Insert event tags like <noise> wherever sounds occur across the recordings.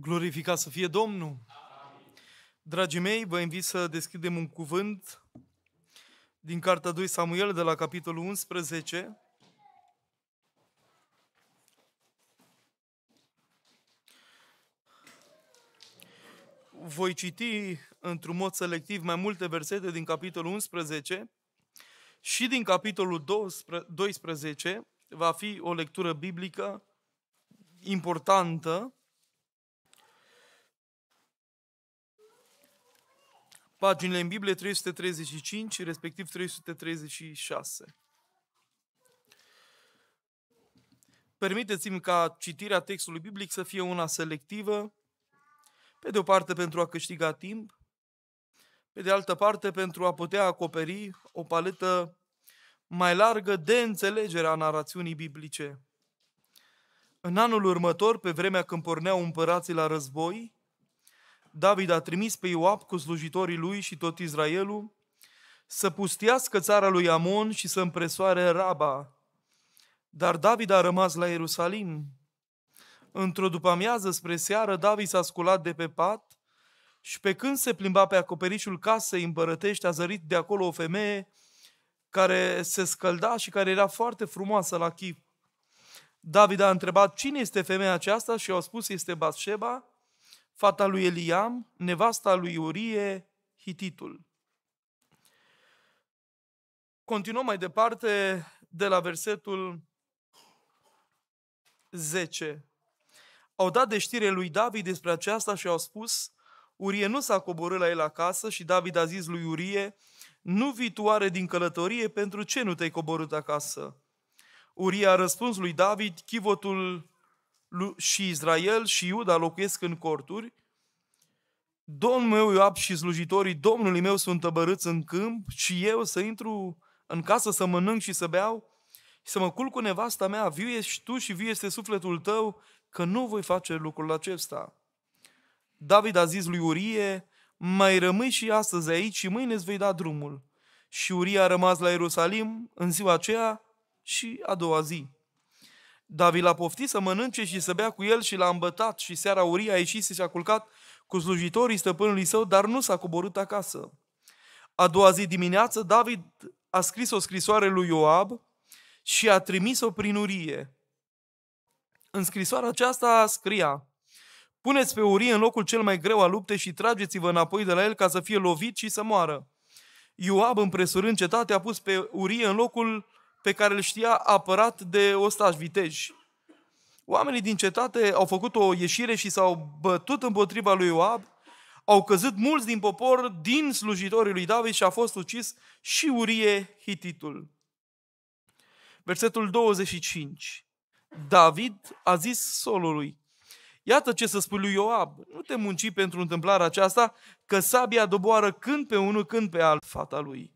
Glorificat să fie Domnul! Dragii mei, vă invit să deschidem un cuvânt din Cartea 2 Samuel, de la capitolul 11. Voi citi într-un mod selectiv mai multe versete din capitolul 11 și din capitolul 12 va fi o lectură biblică importantă paginile în Biblie 335, respectiv 336. Permiteți-mi ca citirea textului biblic să fie una selectivă, pe de o parte pentru a câștiga timp, pe de altă parte pentru a putea acoperi o paletă mai largă de înțelegere a narațiunii biblice. În anul următor, pe vremea când porneau împărații la război, David a trimis pe Ioab cu slujitorii lui și tot Israelul să pustească țara lui Amon și să împresoare Raba. Dar David a rămas la Ierusalim. Într-o după-amiază spre seară, David s-a sculat de pe pat și pe când se plimba pe acoperișul casei împărătești, a zărit de acolo o femeie care se scălda și care era foarte frumoasă la chip. David a întrebat cine este femeia aceasta și au spus este Batșeba fata lui Eliam, nevasta lui Urie, Hititul. Continuăm mai departe de la versetul 10. Au dat de știre lui David despre aceasta și au spus, Urie nu s-a coborât la el acasă și David a zis lui Urie, nu are din călătorie, pentru ce nu te-ai coborât acasă? Uria a răspuns lui David, chivotul și Israel și Iuda locuiesc în corturi, Domnul meu Ioab și slujitorii Domnului meu sunt tăbărâți în câmp și eu să intru în casă să mănânc și să beau și să mă culc cu nevasta mea, viu ești tu și viu este sufletul tău, că nu voi face lucrul acesta. David a zis lui Urie, mai rămâi și astăzi aici și mâine îți vei da drumul. Și Urie a rămas la Ierusalim în ziua aceea și a doua zi. David l-a poftit să mănânce și să bea cu el și l-a îmbătat și seara Uria a ieșit și s-a culcat cu slujitorii stăpânului său, dar nu s-a coborât acasă. A doua zi dimineață, David a scris o scrisoare lui Ioab și a trimis-o prin Urie. În scrisoarea aceasta scria, Puneți pe Urie în locul cel mai greu al luptei și trageți-vă înapoi de la el ca să fie lovit și să moară. Ioab, împresurând cetatea, a pus pe Urie în locul pe care îl știa apărat de ostaș viteji. Oamenii din cetate au făcut o ieșire și s-au bătut împotriva lui Ioab, au căzut mulți din popor din slujitorii lui David și a fost ucis și Urie Hititul. Versetul 25. David a zis solului, Iată ce să spui lui Ioab, nu te munci pentru întâmplarea aceasta, că sabia doboară când pe unul, când pe alt fata lui.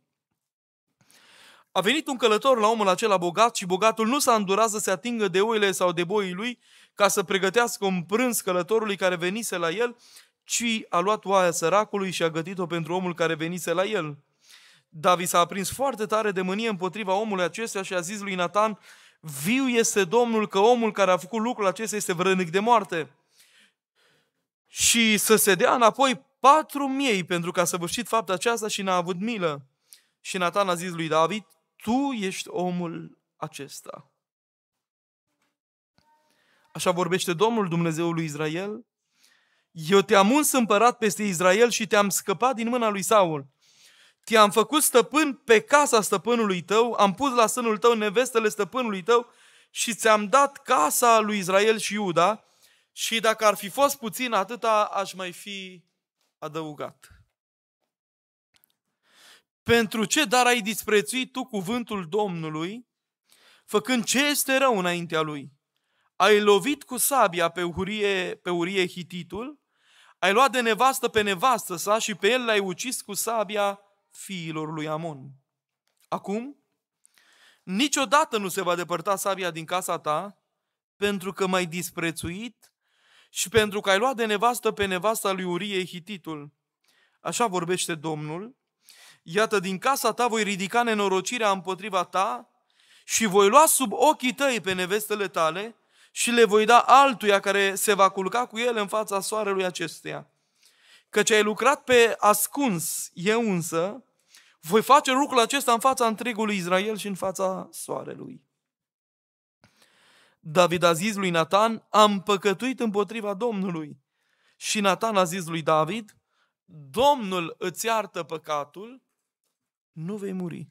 A venit un călător la omul acela bogat și bogatul nu s-a îndurat să se atingă de oile sau de boii lui ca să pregătească un prânz călătorului care venise la el, ci a luat oaia săracului și a gătit-o pentru omul care venise la el. David s-a aprins foarte tare de mânie împotriva omului acestuia și a zis lui Nathan, viu este Domnul că omul care a făcut lucrul acesta este vrănic de moarte. Și să se dea înapoi patru miei pentru că a săvârșit faptul aceasta și n-a avut milă. Și Nathan a zis lui David, tu ești omul acesta. Așa vorbește Domnul Dumnezeul lui Israel. Eu te-am uns împărat peste Israel și te-am scăpat din mâna lui Saul. Te-am făcut stăpân pe casa stăpânului tău, am pus la sânul tău nevestele stăpânului tău și ți-am dat casa lui Israel și Iuda și dacă ar fi fost puțin atâta, aș mai fi adăugat. Pentru ce dar ai disprețuit tu cuvântul Domnului, făcând ce este rău înaintea lui? Ai lovit cu sabia pe urie, pe urie hititul, ai luat de nevastă pe nevastă sa și pe el l-ai ucis cu sabia fiilor lui Amon. Acum, niciodată nu se va depărta sabia din casa ta, pentru că m-ai disprețuit și pentru că ai luat de nevastă pe nevasta lui Urie Hititul. Așa vorbește Domnul, Iată, din casa ta voi ridica nenorocirea împotriva ta și voi lua sub ochii tăi pe nevestele tale și le voi da altuia care se va culca cu el în fața soarelui acesteia. Căci ai lucrat pe ascuns, eu însă, voi face lucrul acesta în fața întregului Israel și în fața soarelui. David a zis lui Natan, am păcătuit împotriva Domnului. Și Natan a zis lui David, Domnul îți iartă păcatul nu vei muri.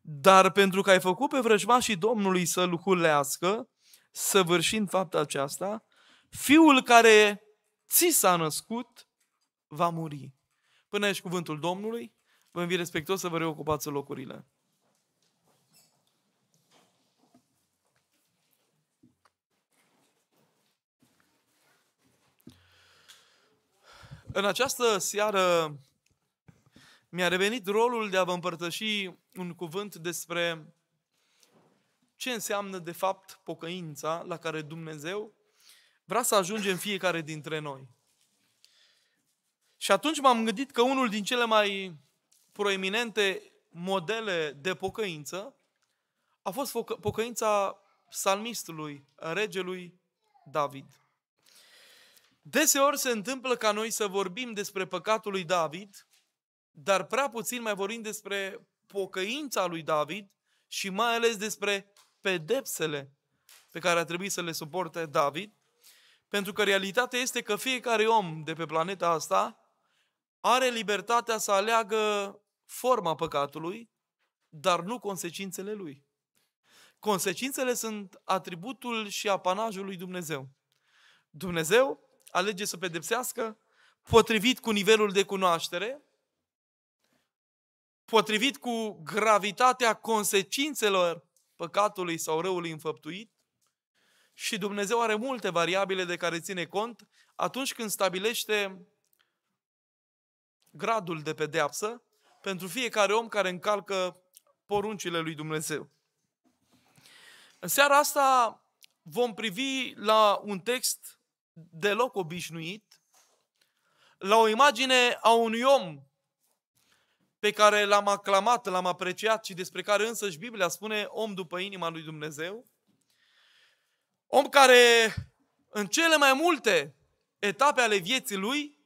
Dar pentru că ai făcut pe vrăjmașii Domnului să luculească, săvârșind fapta aceasta, fiul care ți s-a născut va muri. Până aici cuvântul Domnului, vă invit respectuos să vă reocupați locurile. În această seară mi-a revenit rolul de a vă împărtăși un cuvânt despre ce înseamnă de fapt pocăința la care Dumnezeu vrea să ajungem fiecare dintre noi. Și atunci m-am gândit că unul din cele mai proeminente modele de pocăință a fost pocăința psalmistului, regelui David. Deseori se întâmplă ca noi să vorbim despre păcatul lui David dar prea puțin mai vorbim despre pocăința lui David și mai ales despre pedepsele pe care a trebuit să le suporte David, pentru că realitatea este că fiecare om de pe planeta asta are libertatea să aleagă forma păcatului, dar nu consecințele lui. Consecințele sunt atributul și apanajul lui Dumnezeu. Dumnezeu alege să pedepsească potrivit cu nivelul de cunoaștere, potrivit cu gravitatea consecințelor păcatului sau răului înfăptuit și Dumnezeu are multe variabile de care ține cont atunci când stabilește gradul de pedeapsă pentru fiecare om care încalcă poruncile lui Dumnezeu. În seara asta vom privi la un text deloc obișnuit, la o imagine a unui om pe care l-am aclamat, l-am apreciat și despre care însăși Biblia spune om după inima lui Dumnezeu, om care în cele mai multe etape ale vieții lui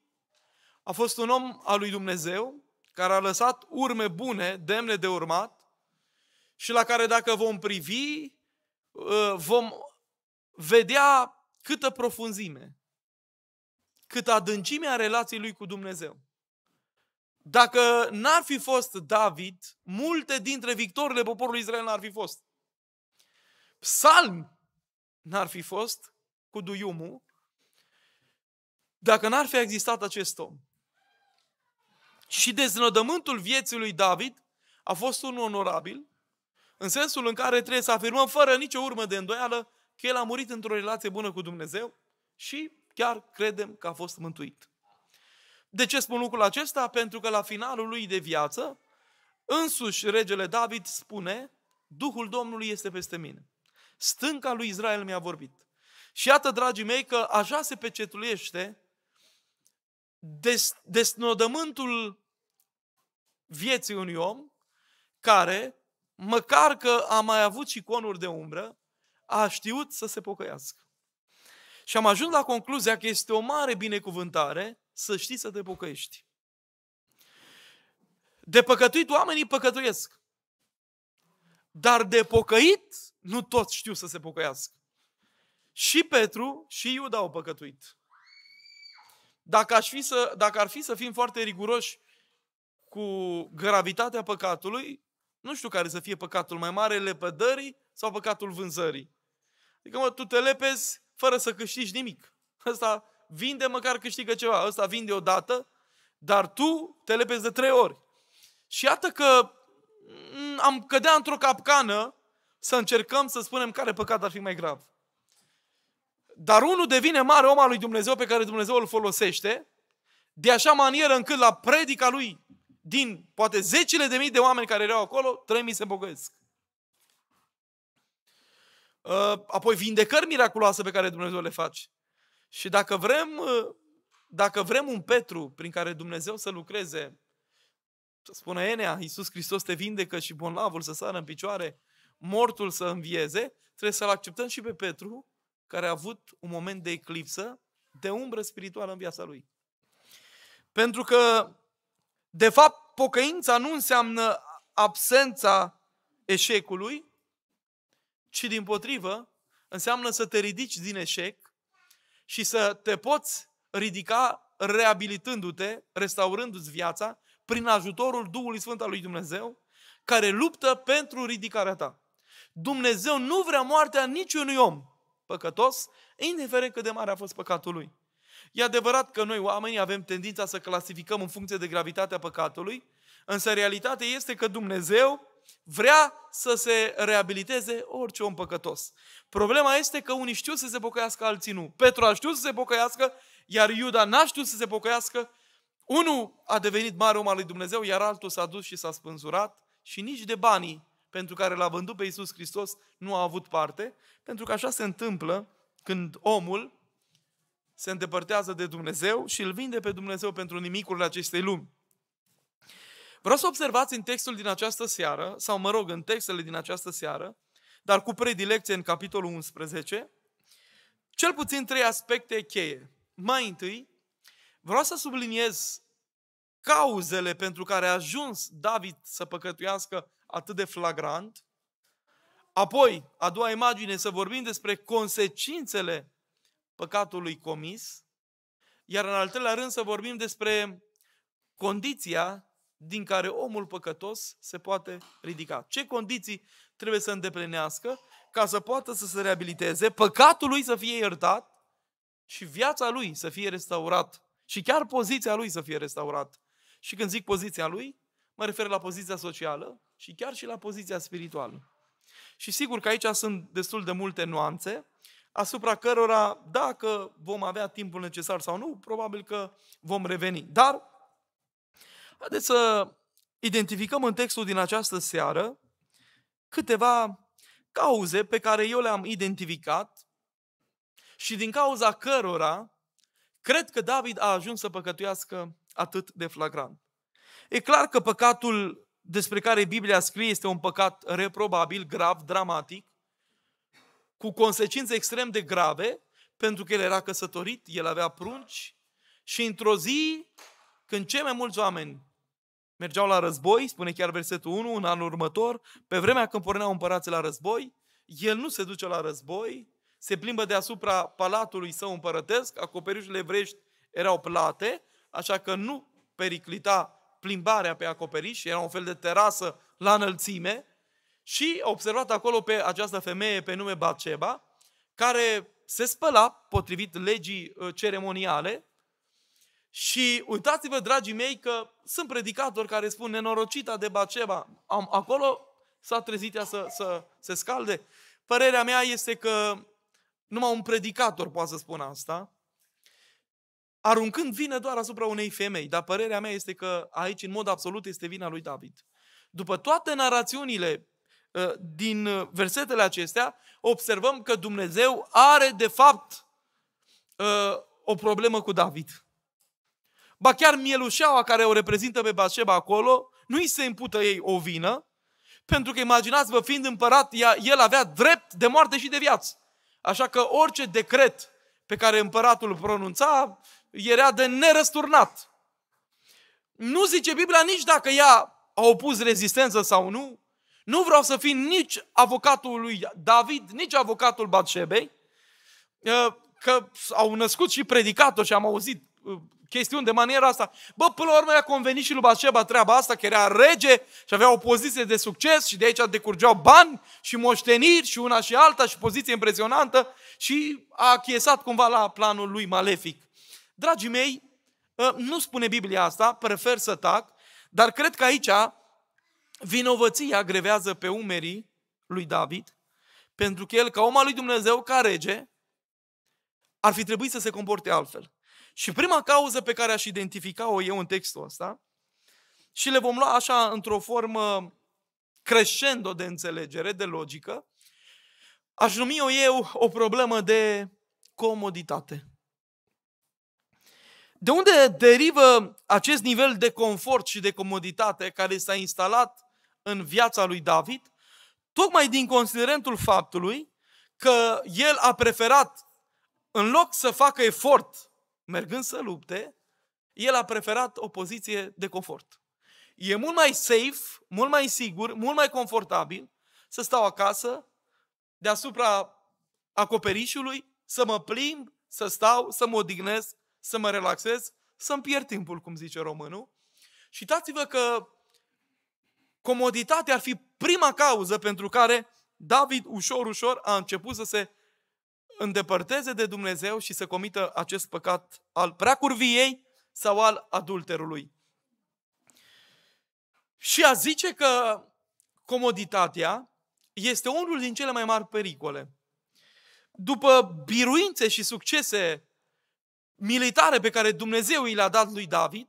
a fost un om al lui Dumnezeu, care a lăsat urme bune, demne de urmat, și la care dacă vom privi, uh, vom vedea câtă profunzime, câtă adâncime a relației lui cu Dumnezeu. Dacă n-ar fi fost David, multe dintre victorile poporului Israel n-ar fi fost. Psalm n-ar fi fost cu duiumul dacă n-ar fi existat acest om. Și deznădământul vieții lui David a fost unul onorabil, în sensul în care trebuie să afirmăm fără nicio urmă de îndoială că el a murit într-o relație bună cu Dumnezeu și chiar credem că a fost mântuit. De ce spun lucrul acesta? Pentru că la finalul lui de viață, însuși regele David spune, Duhul Domnului este peste mine. Stânca lui Israel mi-a vorbit. Și iată, dragii mei, că așa se pecetuiește des, desnodământul vieții unui om care, măcar că a mai avut și conuri de umbră, a știut să se pocăiască. Și am ajuns la concluzia că este o mare binecuvântare să știi să te pocăiești. De păcătuit oamenii păcătuiesc. Dar de pocăit nu toți știu să se pocăiască. Și Petru și Iuda au păcătuit. Dacă, aș fi să, dacă ar fi să fim foarte riguroși cu gravitatea păcatului, nu știu care să fie păcatul mai mare, lepădării sau păcatul vânzării. Adică, mă, tu te lepezi fără să câștigi nimic. Asta vinde, măcar câștigă ceva. Ăsta vinde odată, dar tu te lepezi de trei ori. Și iată că mm, am cădea într-o capcană să încercăm să spunem care păcat ar fi mai grav. Dar unul devine mare om al lui Dumnezeu pe care Dumnezeu îl folosește de așa manieră încât la predica lui din poate zecile de mii de oameni care erau acolo, trei mii se bogăiesc. Ă, apoi vindecări miraculoase pe care Dumnezeu le face. Și dacă vrem, ă, dacă vrem un Petru prin care Dumnezeu să lucreze, să spună Enea, Iisus Hristos te vindecă și bolnavul să sară în picioare, mortul să învieze, trebuie să-l acceptăm și pe Petru, care a avut un moment de eclipsă, de umbră spirituală în viața lui. Pentru că, de fapt, pocăința nu înseamnă absența eșecului, ci din potrivă, înseamnă să te ridici din eșec și să te poți ridica reabilitându-te, restaurându-ți viața prin ajutorul Duhului Sfânt al lui Dumnezeu, care luptă pentru ridicarea ta. Dumnezeu nu vrea moartea niciunui om păcătos, indiferent cât de mare a fost păcatul lui. E adevărat că noi oamenii avem tendința să clasificăm în funcție de gravitatea păcatului, însă realitatea este că Dumnezeu vrea să se reabiliteze orice om păcătos. Problema este că unii știu să se pocăiască, alții nu. Petru a știut să se pocăiască, iar Iuda n-a știut să se pocăiască. Unul a devenit mare om al lui Dumnezeu, iar altul s-a dus și s-a spânzurat și nici de banii pentru care l-a vândut pe Iisus Hristos nu a avut parte, pentru că așa se întâmplă când omul se îndepărtează de Dumnezeu și îl vinde pe Dumnezeu pentru nimicurile acestei lumi. Vreau să observați în textul din această seară, sau mă rog, în textele din această seară, dar cu predilecție în capitolul 11, cel puțin trei aspecte cheie. Mai întâi, vreau să subliniez cauzele pentru care a ajuns David să păcătuiască atât de flagrant. Apoi, a doua imagine, să vorbim despre consecințele păcatului comis. Iar în al treilea rând să vorbim despre condiția din care omul păcătos se poate ridica. Ce condiții trebuie să îndeplinească ca să poată să se reabiliteze, păcatul lui să fie iertat și viața lui să fie restaurat și chiar poziția lui să fie restaurat. Și când zic poziția lui, mă refer la poziția socială și chiar și la poziția spirituală. Și sigur că aici sunt destul de multe nuanțe, asupra cărora, dacă vom avea timpul necesar sau nu, probabil că vom reveni. Dar Haideți să identificăm în textul din această seară câteva cauze pe care eu le-am identificat și din cauza cărora cred că David a ajuns să păcătuiască atât de flagrant. E clar că păcatul despre care Biblia scrie este un păcat reprobabil, grav, dramatic, cu consecințe extrem de grave, pentru că el era căsătorit, el avea prunci și într-o zi, când cei mai mulți oameni mergeau la război, spune chiar versetul 1, în anul următor, pe vremea când porneau împărații la război, el nu se duce la război, se plimbă deasupra palatului său împărătesc, acoperișurile evrești erau plate, așa că nu periclita plimbarea pe acoperiș, era un fel de terasă la înălțime, și a observat acolo pe această femeie pe nume Baceba care se spăla potrivit legii uh, ceremoniale, și uitați-vă, dragii mei, că sunt predicatori care spun nenorocita de Baceba. Am, acolo s-a trezit ea să, să se scalde. Părerea mea este că numai un predicator poate să spună asta, aruncând vine doar asupra unei femei. Dar părerea mea este că aici, în mod absolut, este vina lui David. După toate narațiunile ă, din versetele acestea, observăm că Dumnezeu are, de fapt, ă, o problemă cu David ba chiar mielușeaua care o reprezintă pe Bașeba acolo, nu îi se impută ei o vină, pentru că imaginați-vă, fiind împărat, el avea drept de moarte și de viață. Așa că orice decret pe care împăratul îl pronunța era de nerăsturnat. Nu zice Biblia nici dacă ea a opus rezistență sau nu. Nu vreau să fiu nici avocatul lui David, nici avocatul Batșebei, că au născut și predicator și am auzit chestiuni de maniera asta. Bă, până la urmă a convenit și lui Baceba treaba asta, că era rege și avea o poziție de succes și de aici decurgeau bani și moșteniri și una și alta și poziție impresionantă și a chiesat cumva la planul lui malefic. Dragii mei, ă, nu spune Biblia asta, prefer să tac, dar cred că aici vinovăția grevează pe umerii lui David, pentru că el, ca om al lui Dumnezeu, ca rege, ar fi trebuit să se comporte altfel. Și prima cauză pe care aș identifica-o eu în textul ăsta, și le vom lua așa într-o formă crescendo de înțelegere, de logică, aș numi-o eu o problemă de comoditate. De unde derivă acest nivel de confort și de comoditate care s-a instalat în viața lui David? Tocmai din considerentul faptului că el a preferat, în loc să facă efort mergând să lupte, el a preferat o poziție de confort. E mult mai safe, mult mai sigur, mult mai confortabil să stau acasă, deasupra acoperișului, să mă plimb, să stau, să mă odihnesc, să mă relaxez, să-mi pierd timpul, cum zice românul. Și dați-vă că comoditatea ar fi prima cauză pentru care David ușor, ușor a început să se îndepărteze de Dumnezeu și să comită acest păcat al preacurviei sau al adulterului. Și a zice că comoditatea este unul din cele mai mari pericole. După biruințe și succese militare pe care Dumnezeu i le-a dat lui David,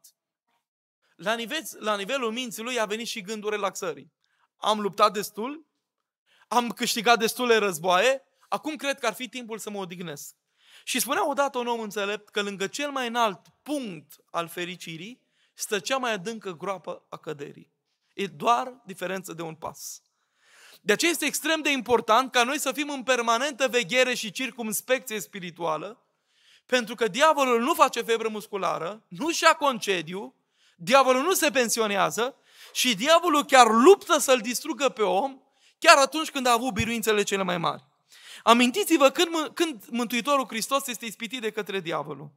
la, nivel, la nivelul minții lui a venit și gândul relaxării. Am luptat destul, am câștigat destule războaie, Acum cred că ar fi timpul să mă odihnesc. Și spunea odată un om înțelept că lângă cel mai înalt punct al fericirii stă cea mai adâncă groapă a căderii. E doar diferență de un pas. De aceea este extrem de important ca noi să fim în permanentă veghere și circumspecție spirituală, pentru că diavolul nu face febră musculară, nu-și a concediu, diavolul nu se pensionează și diavolul chiar luptă să-l distrugă pe om chiar atunci când a avut biruințele cele mai mari. Amintiți-vă când, când Mântuitorul Hristos este ispitit de către diavolul.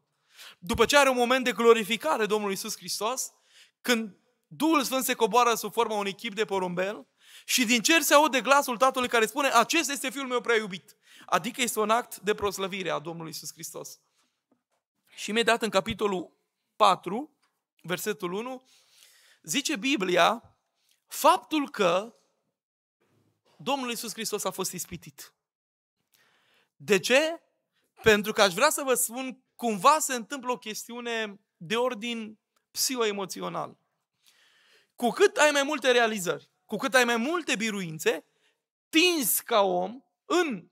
După ce are un moment de glorificare Domnului Iisus Hristos, când Duhul Sfânt se coboară sub forma unui chip de porumbel și din cer se aude glasul Tatălui care spune acesta este Fiul meu prea iubit. Adică este un act de proslăvire a Domnului Iisus Hristos. Și imediat în capitolul 4, versetul 1, zice Biblia faptul că Domnul Iisus Hristos a fost ispitit. De ce? Pentru că aș vrea să vă spun, cumva se întâmplă o chestiune de ordin psihoemoțional. Cu cât ai mai multe realizări, cu cât ai mai multe biruințe, tinzi ca om în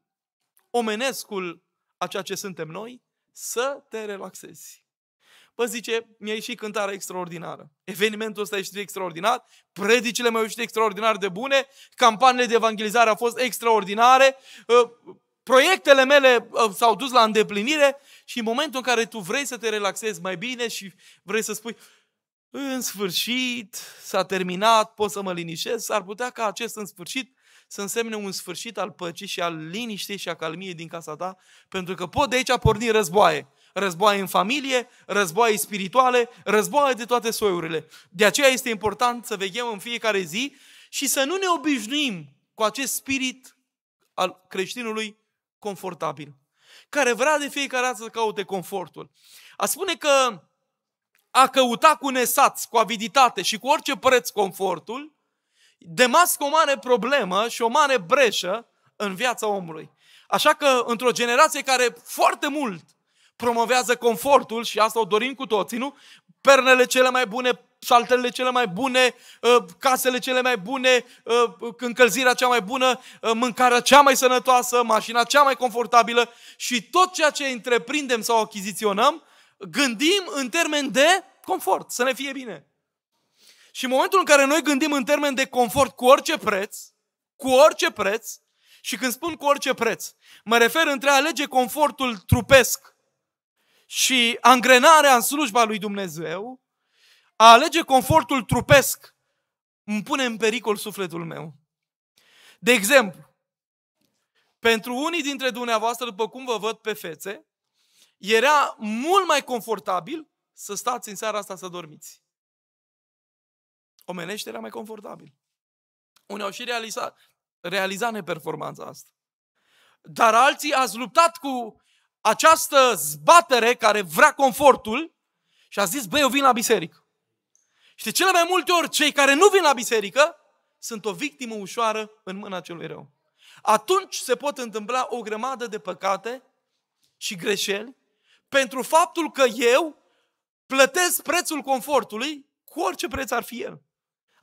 omenescul a ceea ce suntem noi, să te relaxezi. Bă, zice, mi-a ieșit cântarea extraordinară. Evenimentul ăsta a ieșit extraordinar, predicile mi-au ieșit extraordinar de bune, campaniile de evangelizare au fost extraordinare, ă, proiectele mele uh, s-au dus la îndeplinire și în momentul în care tu vrei să te relaxezi mai bine și vrei să spui în sfârșit s-a terminat, pot să mă linișez, s-ar putea ca acest în sfârșit să însemne un sfârșit al păcii și al liniștei și a calmiei din casa ta, pentru că pot de aici porni războaie. Războaie în familie, războaie spirituale, războaie de toate soiurile. De aceea este important să vegem în fiecare zi și să nu ne obișnuim cu acest spirit al creștinului confortabil, care vrea de fiecare dată să caute confortul. A spune că a căuta cu nesați, cu aviditate și cu orice preț confortul, demască o mare problemă și o mare breșă în viața omului. Așa că, într-o generație care foarte mult promovează confortul, și asta o dorim cu toții, nu? Pernele cele mai bune, saltele cele mai bune, uh, casele cele mai bune, uh, încălzirea cea mai bună, uh, mâncarea cea mai sănătoasă, mașina cea mai confortabilă și tot ceea ce întreprindem sau achiziționăm, gândim în termen de confort, să ne fie bine. Și în momentul în care noi gândim în termen de confort cu orice preț, cu orice preț, și când spun cu orice preț, mă refer între a alege confortul trupesc și angrenarea în slujba lui Dumnezeu a alege confortul trupesc îmi pune în pericol sufletul meu. De exemplu, pentru unii dintre dumneavoastră, după cum vă văd pe fețe, era mult mai confortabil să stați în seara asta să dormiți. Omenește era mai confortabil. Unii au și realizat, realizat neperformanța asta. Dar alții ați luptat cu această zbatere care vrea confortul și a zis, băi, eu vin la biserică. Și de cele mai multe ori, cei care nu vin la biserică sunt o victimă ușoară în mâna celui rău. Atunci se pot întâmpla o grămadă de păcate și greșeli pentru faptul că eu plătesc prețul confortului cu orice preț ar fi el.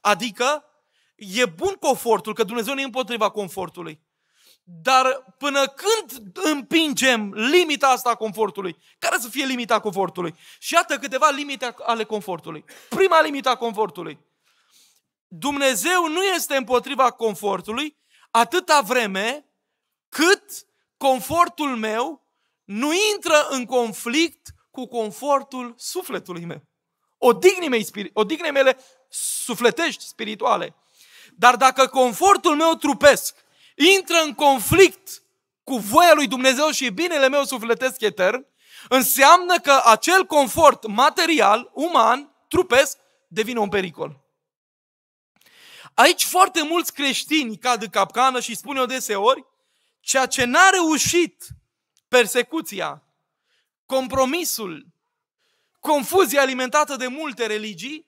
Adică e bun confortul, că Dumnezeu nu e împotriva confortului. Dar până când împingem limita asta a confortului? Care să fie limita confortului? Și iată câteva limite ale confortului. Prima limită a confortului. Dumnezeu nu este împotriva confortului atâta vreme cât confortul meu nu intră în conflict cu confortul sufletului meu. Odihnei mele sufletești, spirituale. Dar dacă confortul meu trupesc intră în conflict cu voia lui Dumnezeu și binele meu sufletesc etern, înseamnă că acel confort material, uman, trupesc, devine un pericol. Aici foarte mulți creștini cad în capcană și spun eu deseori, ceea ce n-a reușit persecuția, compromisul, confuzia alimentată de multe religii,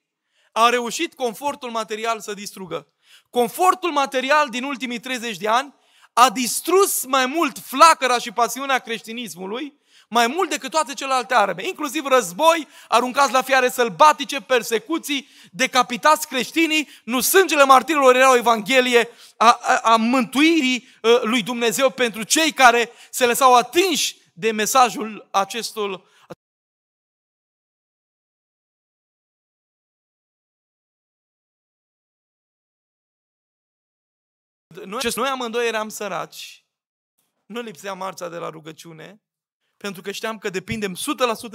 a reușit confortul material să distrugă. Confortul material din ultimii 30 de ani a distrus mai mult flacăra și pasiunea creștinismului, mai mult decât toate celelalte arme, inclusiv război, aruncați la fiare sălbatice, persecuții, decapitați creștinii, nu sângele martirilor era o evanghelie a, a, a mântuirii uh, lui Dumnezeu pentru cei care se lăsau atinși de mesajul acestul noi, noi amândoi eram săraci, nu lipsea marța de la rugăciune, pentru că știam că depindem 100%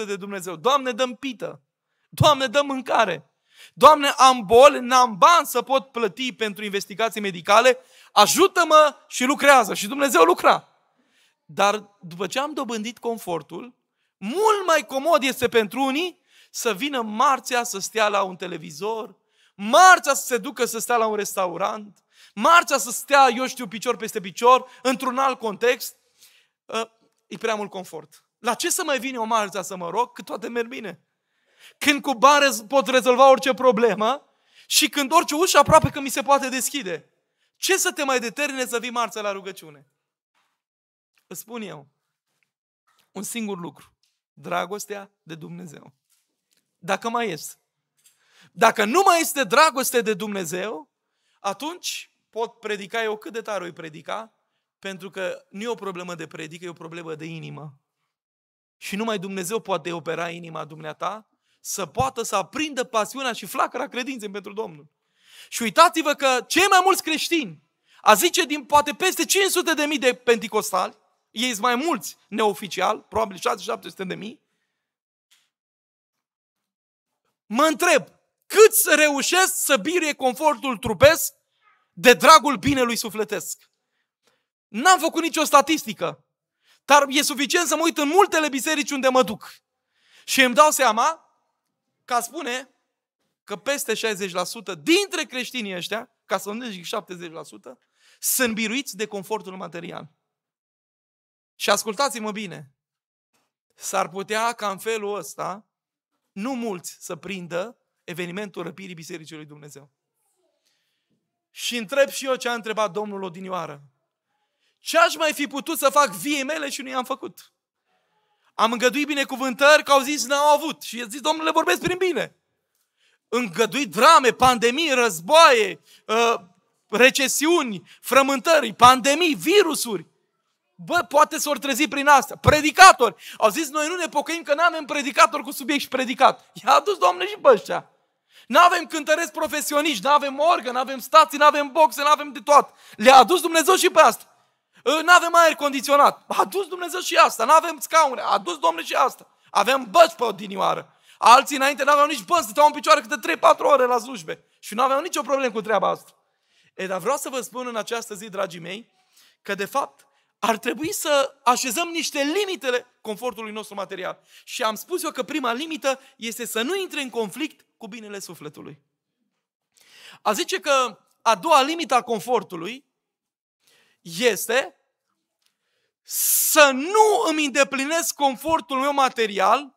de Dumnezeu. Doamne, dăm pită! Doamne, dăm mâncare! Doamne, am bol, n-am bani să pot plăti pentru investigații medicale, ajută-mă și lucrează. Și Dumnezeu lucra. Dar după ce am dobândit confortul, mult mai comod este pentru unii să vină marțea să stea la un televizor, marțea să se ducă să stea la un restaurant, Marcia să stea, eu știu, picior peste picior, într-un alt context, ă, e prea mult confort. La ce să mai vine o marcia să mă rog, că toate merg bine? Când cu bani pot rezolva orice problemă și când orice ușă aproape că mi se poate deschide. Ce să te mai determine să vii marțea la rugăciune? Îți spun eu, un singur lucru. Dragostea de Dumnezeu. Dacă mai este. Dacă nu mai este dragoste de Dumnezeu, atunci pot predica eu cât de tare o predica, pentru că nu e o problemă de predică, e o problemă de inimă. Și numai Dumnezeu poate opera inima dumneata să poată să aprindă pasiunea și flacăra credinței pentru Domnul. Și uitați-vă că cei mai mulți creștini, a zice din poate peste 500 de mii de penticostali, ei sunt mai mulți neoficial, probabil 600 700 de mii, mă întreb, cât să reușesc să birie confortul trupesc de dragul binelui sufletesc. N-am făcut nicio statistică, dar e suficient să mă uit în multele biserici unde mă duc. Și îmi dau seama ca spune că peste 60% dintre creștinii ăștia, ca să nu zic 70%, sunt biruiți de confortul material. Și ascultați-mă bine, s-ar putea ca în felul ăsta nu mulți să prindă evenimentul răpirii Bisericii lui Dumnezeu și întreb și eu ce a întrebat Domnul odinioară. Ce aș mai fi putut să fac vie mele și nu i-am făcut? Am îngăduit binecuvântări că au zis n-au avut și i-a zis, Domnule, vorbesc prin bine. Îngăduit drame, pandemii, războaie, uh, recesiuni, frământări, pandemii, virusuri. Bă, poate s-or trezi prin asta. Predicatori. Au zis, noi nu ne pocăim că n-avem predicator cu subiect și predicat. I-a adus, Doamne, și pe ăștia. Nu avem cântăreți profesioniști, nu avem organ, nu avem stații, nu avem boxe, nu avem de tot. Le-a adus Dumnezeu și pe asta. Ă, nu avem aer condiționat. A adus Dumnezeu și asta. Nu avem scaune. A adus Domnul și asta. Avem băți pe odinioară. Alții înainte nu aveau nici băți, stăteau în picioare câte 3-4 ore la slujbe. Și nu aveau nicio problemă cu treaba asta. E, dar vreau să vă spun în această zi, dragii mei, că de fapt ar trebui să așezăm niște limitele confortului nostru material. Și am spus eu că prima limită este să nu intre în conflict cu binele sufletului. A zice că a doua limită a confortului este să nu îmi îndeplinesc confortul meu material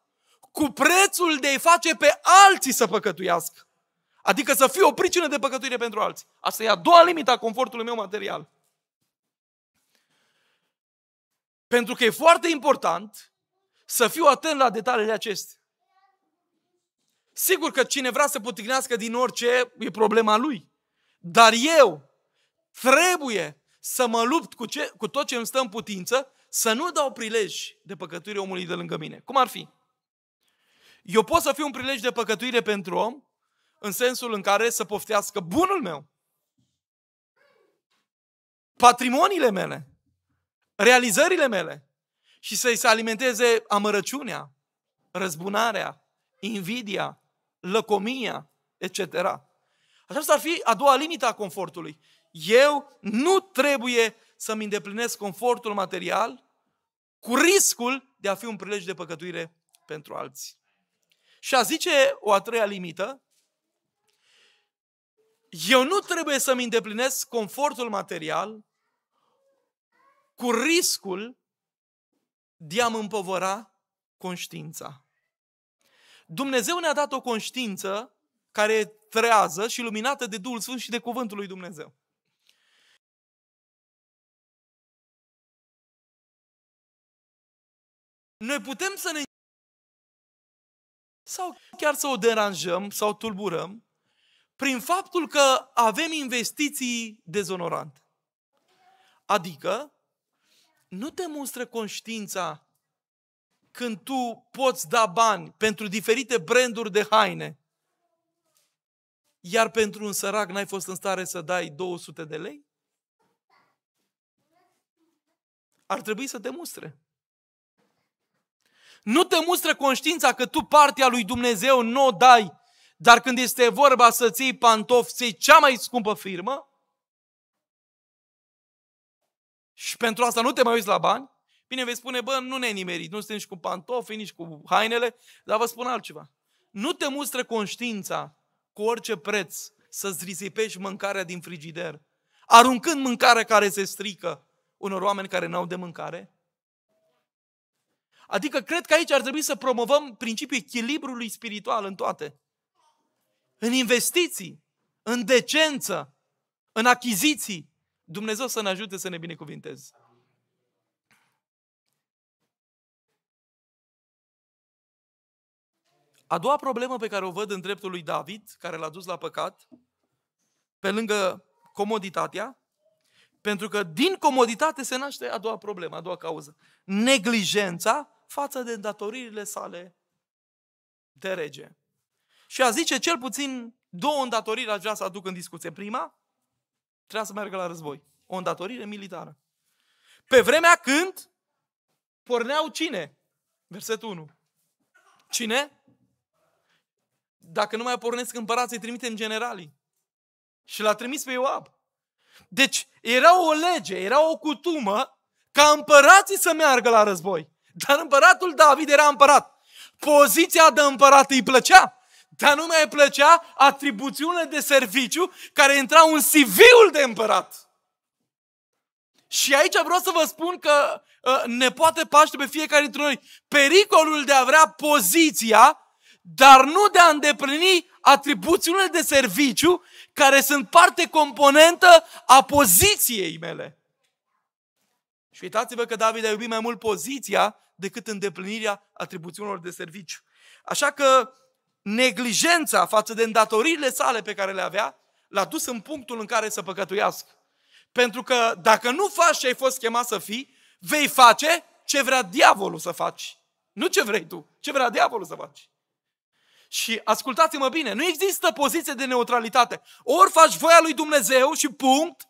cu prețul de a-i face pe alții să păcătuiască. Adică să fie o pricină de păcătuire pentru alții. Asta e a doua limită a confortului meu material. Pentru că e foarte important să fiu atent la detaliile acestea. Sigur că cine vrea să putignească din orice e problema lui. Dar eu trebuie să mă lupt cu, ce, cu tot ce îmi stă în putință, să nu dau prilej de păcătuire omului de lângă mine. Cum ar fi? Eu pot să fiu un prilej de păcătuire pentru om, în sensul în care să poftească bunul meu, patrimoniile mele, realizările mele și să-i se alimenteze amărăciunea, răzbunarea, invidia, lăcomia, etc. Aceasta ar fi a doua limită a confortului. Eu nu trebuie să-mi îndeplinesc confortul material cu riscul de a fi un prilej de păcătuire pentru alții. Și a zice o a treia limită, eu nu trebuie să-mi îndeplinesc confortul material cu riscul de a-mi împovăra conștiința. Dumnezeu ne-a dat o conștiință care trează și luminată de Duhul Sfânt și de Cuvântul lui Dumnezeu. Noi putem să ne sau chiar să o deranjăm sau tulburăm prin faptul că avem investiții dezonorante. Adică, nu te mustră conștiința când tu poți da bani pentru diferite branduri de haine, iar pentru un sărac n-ai fost în stare să dai 200 de lei? Ar trebui să te mustre. Nu te mustră conștiința că tu partea lui Dumnezeu nu o dai, dar când este vorba să-ți iei pantofi, să cea mai scumpă firmă, și pentru asta nu te mai uiți la bani, Bine, vei spune, bă, nu ne nimerit, nu suntem nici cu pantofi, nici cu hainele, dar vă spun altceva. Nu te mustră conștiința cu orice preț să-ți risipești mâncarea din frigider, aruncând mâncarea care se strică unor oameni care n-au de mâncare? Adică cred că aici ar trebui să promovăm principiul echilibrului spiritual în toate. În investiții, în decență, în achiziții. Dumnezeu să ne ajute să ne binecuvinteze. A doua problemă pe care o văd în dreptul lui David, care l-a dus la păcat, pe lângă comoditatea, pentru că din comoditate se naște a doua problemă, a doua cauză. Neglijența față de îndatoririle sale de rege. Și a zice cel puțin două îndatoriri aș vrea să aduc în discuție. Prima, trebuia să meargă la război. O îndatorire militară. Pe vremea când porneau cine? Versetul 1. Cine? Dacă nu mai pornesc împărații, în generalii. Și l-a trimis pe Ioab. Deci era o lege, era o cutumă ca împărații să meargă la război. Dar împăratul David era împărat. Poziția de împărat îi plăcea, dar nu mai plăcea atribuțiunile de serviciu care intra în CV-ul de împărat. Și aici vreau să vă spun că uh, ne poate paște pe fiecare dintre noi pericolul de a vrea poziția dar nu de a îndeplini atribuțiunile de serviciu care sunt parte componentă a poziției mele. Și uitați-vă că David a iubit mai mult poziția decât îndeplinirea atribuțiunilor de serviciu. Așa că neglijența față de îndatoririle sale pe care le avea, l-a dus în punctul în care să păcătuiască. Pentru că dacă nu faci ce ai fost chemat să fii, vei face ce vrea diavolul să faci. Nu ce vrei tu, ce vrea diavolul să faci. Și ascultați-mă bine, nu există poziție de neutralitate. Ori faci voia lui Dumnezeu și punct,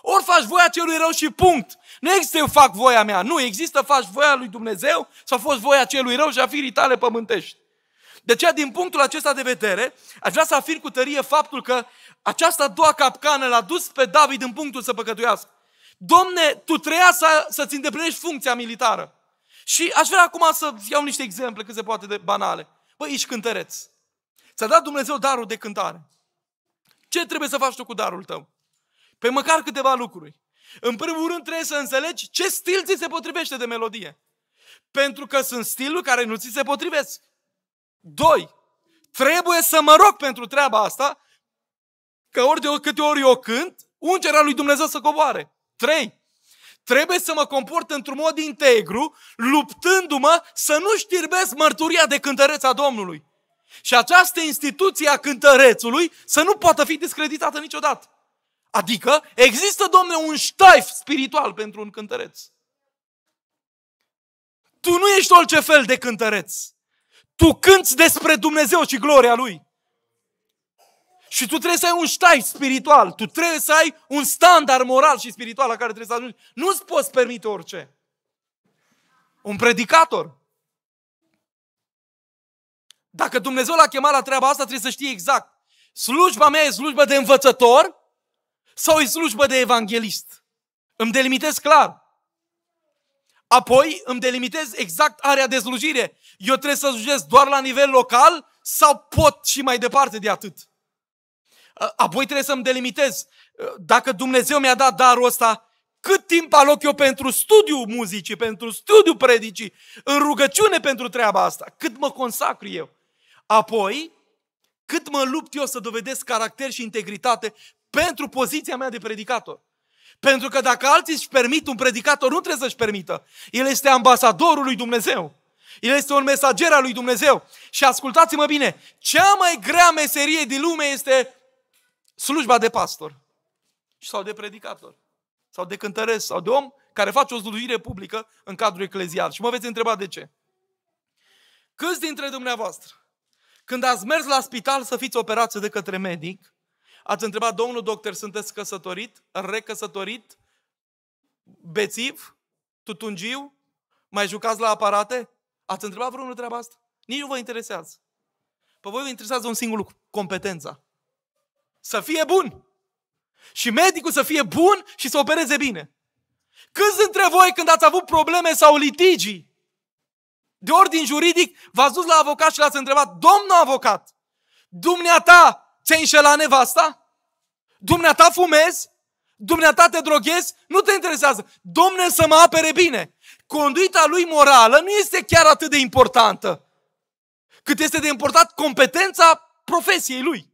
ori faci voia celui rău și punct. Nu există eu fac voia mea, nu există faci voia lui Dumnezeu sau fost voia celui rău și a firii tale pământești. De aceea, din punctul acesta de vedere, aș vrea să afirm cu tărie faptul că aceasta doua capcană l-a dus pe David în punctul să păcătuiască. Domne, tu treia să, să-ți îndeplinești funcția militară. Și aș vrea acum să iau niște exemple cât se poate de banale. Băi, ești cântăreț. Ți-a dat Dumnezeu darul de cântare. Ce trebuie să faci tu cu darul tău? Pe măcar câteva lucruri. În primul rând trebuie să înțelegi ce stil ți se potrivește de melodie. Pentru că sunt stiluri care nu ți se potrivesc. Doi, trebuie să mă rog pentru treaba asta, că ori de câte ori eu cânt, ungerea lui Dumnezeu să coboare. Trei, trebuie să mă comport într-un mod integru, luptându-mă să nu știrbesc mărturia de cântăreța a Domnului. Și această instituție a cântărețului să nu poată fi discreditată niciodată. Adică există, domne, un ștaif spiritual pentru un cântăreț. Tu nu ești orice fel de cântăreț. Tu cânți despre Dumnezeu și gloria Lui. Și tu trebuie să ai un ștaif spiritual. Tu trebuie să ai un standard moral și spiritual la care trebuie să ajungi. Nu-ți poți permite orice. Un predicator dacă Dumnezeu l-a chemat la treaba asta, trebuie să știi exact. Slujba mea e slujba de învățător sau e slujba de evanghelist? Îmi delimitez clar. Apoi îmi delimitez exact area de slujire. Eu trebuie să slujesc doar la nivel local sau pot și mai departe de atât. Apoi trebuie să-mi delimitez dacă Dumnezeu mi-a dat darul ăsta, cât timp aloc eu pentru studiu muzicii, pentru studiu predicii, în rugăciune pentru treaba asta, cât mă consacru eu. Apoi, cât mă lupt eu să dovedesc caracter și integritate pentru poziția mea de predicator. Pentru că dacă alții își permit, un predicator nu trebuie să-și permită. El este ambasadorul lui Dumnezeu. El este un mesager al lui Dumnezeu. Și ascultați-mă bine, cea mai grea meserie din lume este slujba de pastor. Sau de predicator. Sau de cântăresc. Sau de om care face o slujire publică în cadrul eclezial. Și mă veți întreba de ce. Câți dintre dumneavoastră când ați mers la spital să fiți operați de către medic, ați întrebat, domnul doctor, sunteți căsătorit, recăsătorit, bețiv, tutungiu, mai jucați la aparate? Ați întrebat vreunul treaba asta? Nici nu vă interesează. Pe voi vă interesează un singur lucru, competența. Să fie bun. Și medicul să fie bun și să opereze bine. Câți dintre voi când ați avut probleme sau litigii, de ordin juridic, v-ați dus la avocat și l-ați întrebat, domnul avocat, dumneata ți-ai înșelat nevasta? Dumneata fumezi? Dumneata te droghezi? Nu te interesează. Domne să mă apere bine. Conduita lui morală nu este chiar atât de importantă cât este de important competența profesiei lui.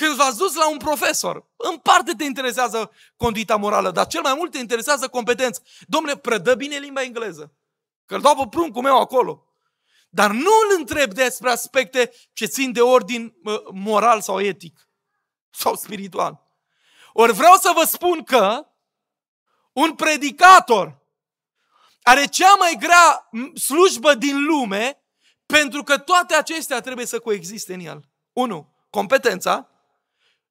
Când v-ați dus la un profesor, în parte te interesează conduita morală, dar cel mai mult te interesează competență. Domnule, predă bine limba engleză. Că îl dau pe pruncul meu acolo. Dar nu îl întreb despre aspecte ce țin de ordin moral sau etic sau spiritual. Ori vreau să vă spun că un predicator are cea mai grea slujbă din lume pentru că toate acestea trebuie să coexiste în el. 1. Competența.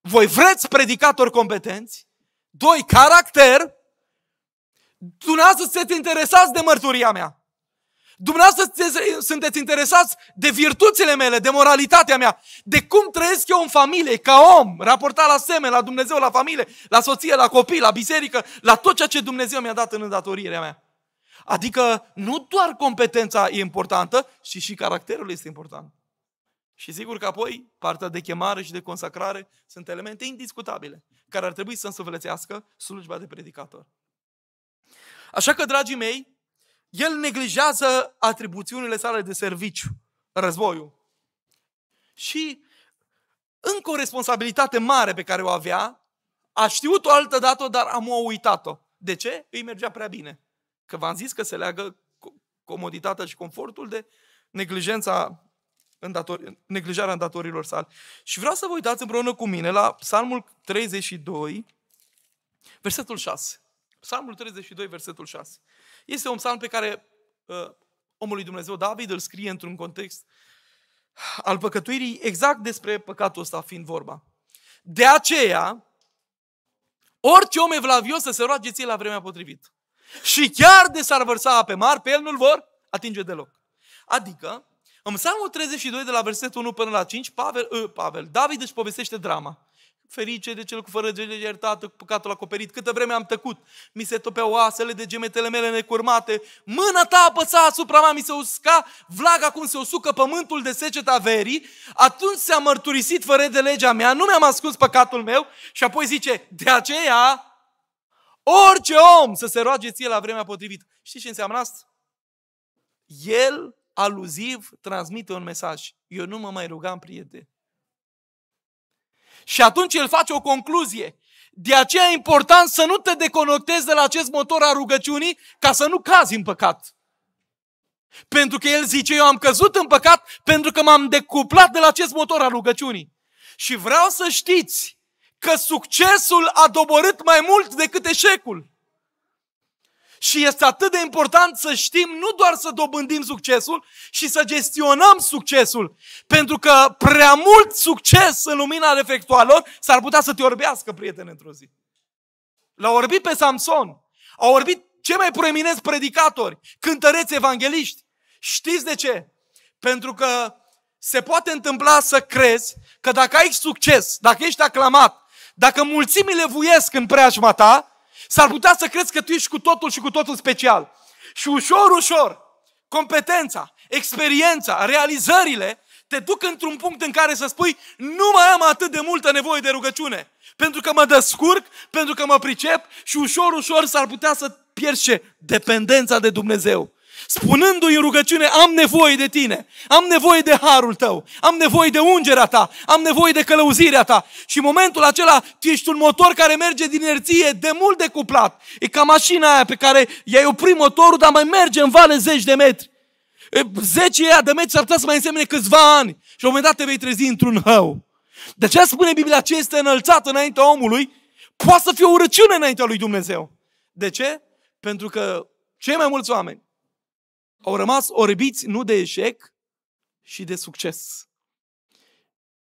Voi vreți predicatori competenți? Doi, caracter. Dumneavoastră sunteți interesați de mărturia mea. Dumneavoastră sunteți interesați de virtuțile mele, de moralitatea mea, de cum trăiesc eu în familie, ca om, raportat la seme, la Dumnezeu, la familie, la soție, la copii, la biserică, la tot ceea ce Dumnezeu mi-a dat în îndatorirea mea. Adică nu doar competența e importantă, ci și caracterul este important. Și sigur că apoi partea de chemare și de consacrare sunt elemente indiscutabile care ar trebui să însuflețească slujba de predicator. Așa că, dragii mei, el neglijează atribuțiunile sale de serviciu, războiul. Și încă o responsabilitate mare pe care o avea, a știut-o altă dată, dar am o uitat-o. De ce? Îi mergea prea bine. Că v-am zis că se leagă comoditatea și confortul de neglijența îndator, neglijarea îndatorilor sale. Și vreau să vă uitați împreună cu mine la Psalmul 32, versetul 6. Psalmul 32, versetul 6. Este un psalm pe care uh, omul Dumnezeu David îl scrie într-un context al păcătuirii, exact despre păcatul ăsta fiind vorba. De aceea, orice om evlavios să se roage ție la vremea potrivită. Și chiar de s-ar vărsa ape mari, pe el nu-l vor atinge deloc. Adică, în Psalmul 32, de la versetul 1 până la 5, Pavel, uh, Pavel David își povestește drama. Ferice de cel cu fără de iertată, cu păcatul acoperit, câtă vreme am tăcut, mi se topeau oasele de gemetele mele necurmate, mâna ta apăsa asupra mea, mi se usca vlaga cum se usucă pământul de seceta verii, atunci s-a mărturisit fără de legea mea, nu mi-am ascuns păcatul meu și apoi zice, de aceea, orice om să se roage ție la vremea potrivită. Știi ce înseamnă asta? El aluziv transmite un mesaj. Eu nu mă mai rugam, prieteni. Și atunci el face o concluzie. De aceea e important să nu te deconectezi de la acest motor a rugăciunii ca să nu cazi în păcat. Pentru că el zice, eu am căzut în păcat pentru că m-am decuplat de la acest motor al rugăciunii. Și vreau să știți că succesul a doborât mai mult decât eșecul. Și este atât de important să știm nu doar să dobândim succesul și să gestionăm succesul. Pentru că prea mult succes în lumina reflectoarelor s-ar putea să te orbească, prieten, într-o zi. l au orbit pe Samson. au orbit cei mai proeminenți predicatori, cântăreți evangeliști. Știți de ce? Pentru că se poate întâmpla să crezi că dacă ai succes, dacă ești aclamat, dacă mulțimile vuiesc în preajma ta, S-ar putea să crezi că tu ești cu totul și cu totul special. Și ușor, ușor, competența, experiența, realizările te duc într-un punct în care să spui nu mai am atât de multă nevoie de rugăciune. Pentru că mă descurc, pentru că mă pricep și ușor, ușor s-ar putea să pierzi dependența de Dumnezeu spunându-i în rugăciune, am nevoie de tine, am nevoie de harul tău, am nevoie de ungerea ta, am nevoie de călăuzirea ta. Și în momentul acela, tu ești un motor care merge din inerție, de mult de cuplat. E ca mașina aia pe care i-ai oprit motorul, dar mai merge în vale zeci de metri. Zece aia de metri s-ar putea să mai însemne câțiva ani. Și la un moment dat te vei trezi într-un hău. De aceea spune Biblia ce este înălțat înaintea omului, poate să fie o urăciune înaintea lui Dumnezeu. De ce? Pentru că cei mai mulți oameni au rămas orbiți nu de eșec, și de succes.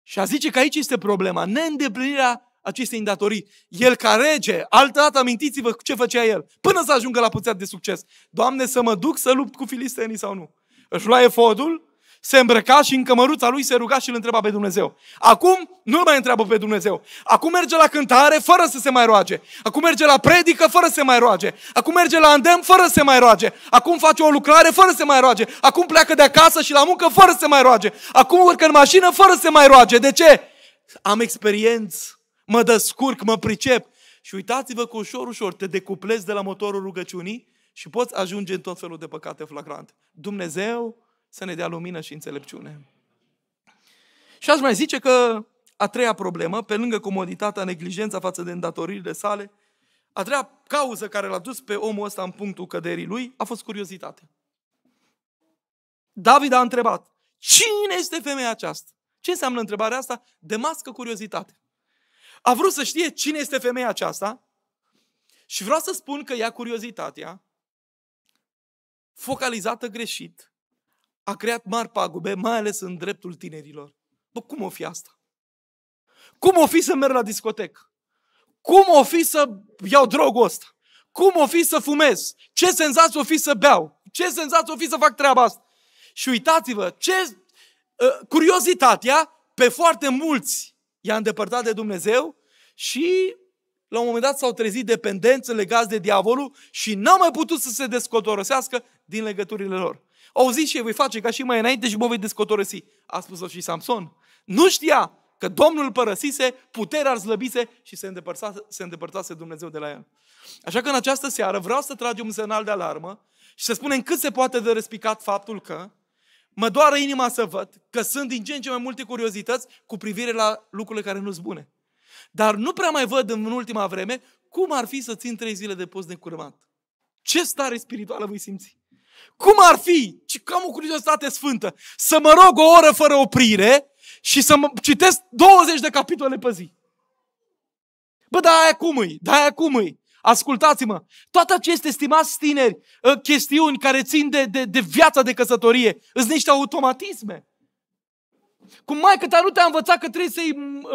Și a zice că aici este problema, neîndeplinirea acestei îndatorii. El ca rege, altă dată amintiți-vă ce făcea el, până să ajungă la puțea de succes. Doamne, să mă duc să lupt cu filistenii sau nu. Își lua efodul, se îmbrăca și în cămăruța lui se ruga și îl întreba pe Dumnezeu. Acum nu-l mai întreabă pe Dumnezeu. Acum merge la cântare fără să se mai roage. Acum merge la predică fără să se mai roage. Acum merge la îndemn fără să se mai roage. Acum face o lucrare fără să se mai roage. Acum pleacă de acasă și la muncă fără să se mai roage. Acum urcă în mașină fără să se mai roage. De ce? Am experiență, mă descurc, mă pricep. Și uitați-vă că ușor, ușor te decuplezi de la motorul rugăciunii și poți ajunge în tot felul de păcate flagrante. Dumnezeu să ne dea lumină și înțelepciune. Și aș mai zice că a treia problemă, pe lângă comoditatea, neglijența față de îndatoririle sale, a treia cauză care l-a dus pe omul ăsta în punctul căderii lui a fost curiozitatea. David a întrebat, cine este femeia aceasta? Ce înseamnă întrebarea asta? Demască curiozitate. A vrut să știe cine este femeia aceasta și vreau să spun că ea curiozitatea focalizată greșit a creat mari pagube, mai ales în dreptul tinerilor. Bă, cum o fi asta? Cum o fi să merg la discotecă? Cum o fi să iau drogul ăsta? Cum o fi să fumez? Ce senzație o fi să beau? Ce senzație o fi să fac treaba asta? Și uitați-vă, ce uh, ă, curiozitatea pe foarte mulți i-a îndepărtat de Dumnezeu și la un moment dat s-au trezit dependențe legați de diavolul și n-au mai putut să se descotorosească din legăturile lor. Au zis și voi face ca și mai înainte și mă voi descotorosi. A spus-o și Samson. Nu știa că Domnul părăsise, puterea ar slăbise și se îndepărtase, se îndepărtase Dumnezeu de la el. Așa că în această seară vreau să tragem un semnal de alarmă și să spunem cât se poate de răspicat faptul că mă doare inima să văd că sunt din ce în ce mai multe curiozități cu privire la lucrurile care nu sunt bune. Dar nu prea mai văd în ultima vreme cum ar fi să țin trei zile de post necurmat. Ce stare spirituală voi simți? Cum ar fi, și cam o curiozitate sfântă, să mă rog o oră fără oprire și să mă citesc 20 de capitole pe zi? Bă, da, aia cum îi? Da, aia cum îi? Ascultați-mă, toate aceste, stimați tineri, ă, chestiuni care țin de, de, de viața de căsătorie, sunt niște automatisme. Cum mai ta nu te-a învățat că trebuie să-i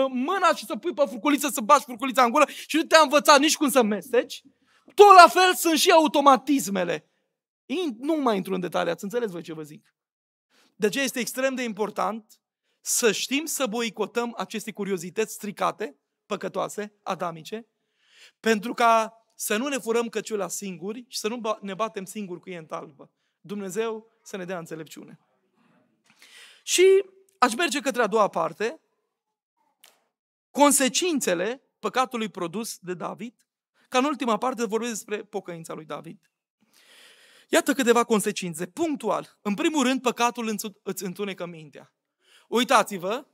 mâna și să pui pe furculiță, să bași furculița în gură și nu te-a învățat nici cum să mesteci, tot la fel sunt și automatismele. Nu mai intru în detalii, ați înțeles voi ce vă zic. De aceea este extrem de important să știm să boicotăm aceste curiozități stricate, păcătoase, adamice, pentru ca să nu ne furăm căciula singuri și să nu ne batem singuri cu ei în talbă. Dumnezeu să ne dea înțelepciune. Și Aș merge către a doua parte, consecințele păcatului produs de David, ca în ultima parte vorbesc despre pocăința lui David. Iată câteva consecințe, punctual. În primul rând, păcatul îți întunecă mintea. Uitați-vă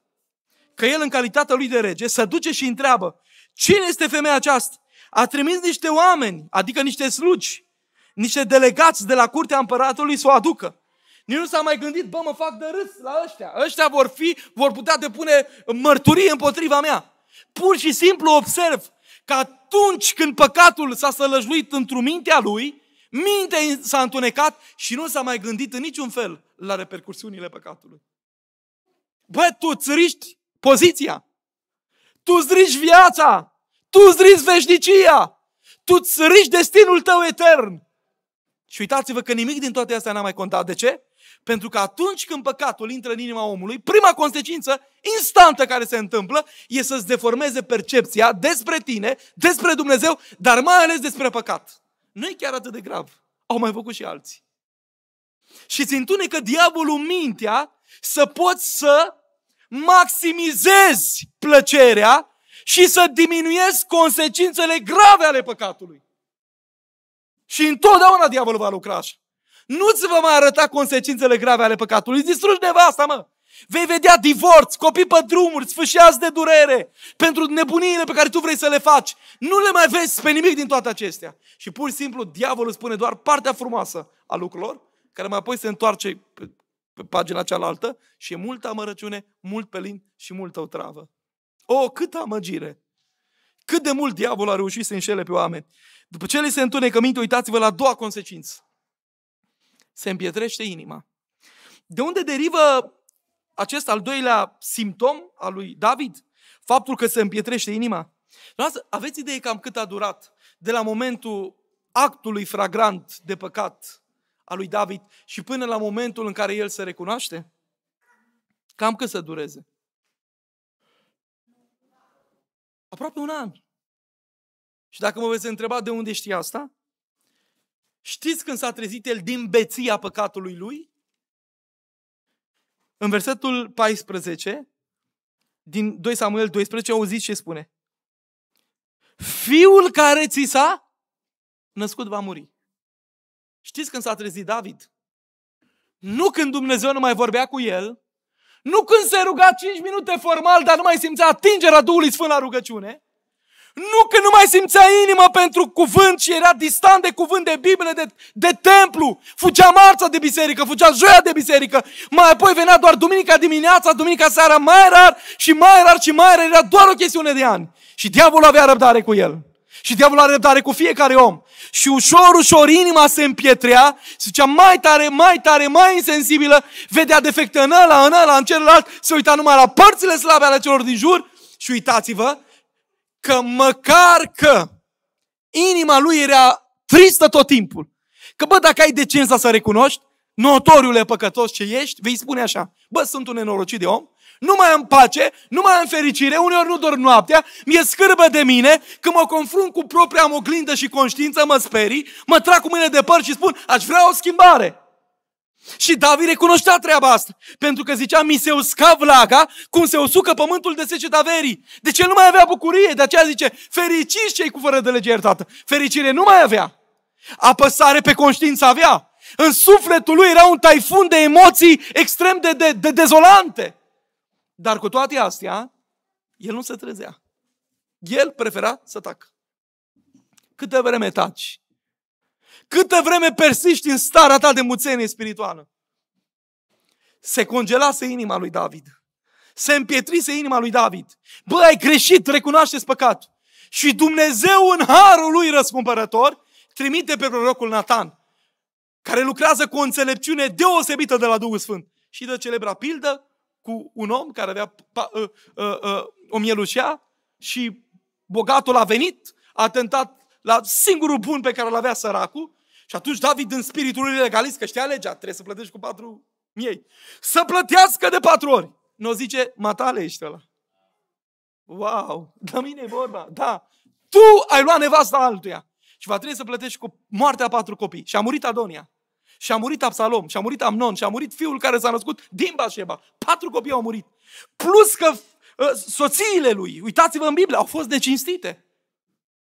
că el, în calitatea lui de rege, se duce și întreabă, cine este femeia aceasta? A trimis niște oameni, adică niște slugi, niște delegați de la curtea împăratului să o aducă. Nici nu s-a mai gândit, bă, mă fac de râs la ăștia. Ăștia vor fi, vor putea depune mărturie împotriva mea. Pur și simplu observ că atunci când păcatul s-a sălăjuit într-o mintea lui, mintea s-a întunecat și nu s-a mai gândit în niciun fel la repercursiunile păcatului. Bă, tu țâriști poziția, tu îți viața, tu îți veșnicia, tu îți destinul tău etern. Și uitați-vă că nimic din toate astea n-a mai contat. De ce? Pentru că atunci când păcatul intră în inima omului, prima consecință instantă care se întâmplă e să-ți deformeze percepția despre tine, despre Dumnezeu, dar mai ales despre păcat. Nu e chiar atât de grav. Au mai făcut și alții. Și ți întunecă diavolul mintea să poți să maximizezi plăcerea și să diminuezi consecințele grave ale păcatului. Și întotdeauna diavolul va lucra așa. Nu-ți vă mai arăta consecințele grave ale păcatului. distrugi nevasta, mă! Vei vedea divorț, copii pe drumuri, sfâșiați de durere pentru nebuniile pe care tu vrei să le faci. Nu le mai vezi pe nimic din toate acestea. Și pur și simplu diavolul spune doar partea frumoasă a lucrurilor, care mai apoi se întoarce pe, pe pagina cealaltă și e multă amărăciune, mult pelin și multă otravă. O, câtă amăgire! Cât de mult diavolul a reușit să înșele pe oameni. După ce li se întunecă minte, uitați-vă la a doua consecință se împietrește inima. De unde derivă acest al doilea simptom al lui David? Faptul că se împietrește inima. aveți idee cam cât a durat de la momentul actului fragrant de păcat al lui David și până la momentul în care el se recunoaște? Cam cât să dureze? Aproape un an. Și dacă mă veți întreba de unde știi asta, Știți când s-a trezit el din beția păcatului lui? În versetul 14, din 2 Samuel 12, auziți ce spune. Fiul care ți s-a născut va muri. Știți când s-a trezit David? Nu când Dumnezeu nu mai vorbea cu el, nu când se ruga 5 minute formal, dar nu mai simțea atingerea Duhului Sfânt la rugăciune, nu că nu mai simțea inimă pentru cuvânt și era distant de cuvânt, de Biblie, de, de templu. Fugea marța de biserică, fugea joia de biserică. Mai apoi venea doar duminica dimineața, duminica seara, mai rar și mai rar și mai rar. Era doar o chestiune de ani. Și diavolul avea răbdare cu el. Și diavolul are răbdare cu fiecare om. Și ușor, ușor inima se împietrea, se zicea mai tare, mai tare, mai insensibilă, vedea defecte în ăla, în ăla, în celălalt, se uita numai la părțile slabe ale celor din jur și uitați-vă, că măcar că inima lui era tristă tot timpul, că bă, dacă ai decența să recunoști, notoriule păcătos ce ești, vei spune așa, bă, sunt un nenorocit de om, nu mai am pace, nu mai am fericire, uneori nu dorm noaptea, mi-e scârbă de mine, când mă confrunt cu propria oglindă și conștiință, mă sperii, mă trag cu mâine de păr și spun, aș vrea o schimbare. Și David recunoștea treaba asta, pentru că zicea, mi se usca vlaga cum se usucă pământul de seceta verii. Deci el nu mai avea bucurie, de aceea zice, fericiți cei cu fără de lege iertată. Fericire nu mai avea. Apăsare pe conștiință avea. În sufletul lui era un taifun de emoții extrem de, de, de dezolante. Dar cu toate astea, el nu se trezea. El prefera să tacă. Câte vreme taci, Câtă vreme persiști în starea ta de muțenie spirituală? Se congelase inima lui David. Se împietrise inima lui David. Bă, ai greșit, recunoașteți păcat. Și Dumnezeu în harul lui răscumpărător trimite pe prorocul Nathan, care lucrează cu o înțelepciune deosebită de la Duhul Sfânt. Și dă celebra pildă cu un om care avea pa, uh, uh, uh, o mielușea și bogatul a venit, a tentat la singurul bun pe care îl avea săracul. Și atunci David, în spiritul lui legalist, că știa legea, trebuie să plătești cu patru miei, să plătească de patru ori. Nu zice, matale ești ăla. Wow, la mine e vorba, da. Tu ai luat nevasta altuia și va trebui să plătești cu moartea patru copii. Și a murit Adonia, și a murit Absalom, și a murit Amnon, și a murit fiul care s-a născut din Bașeba. Patru copii au murit. Plus că uh, soțiile lui, uitați-vă în Biblie, au fost necinstite.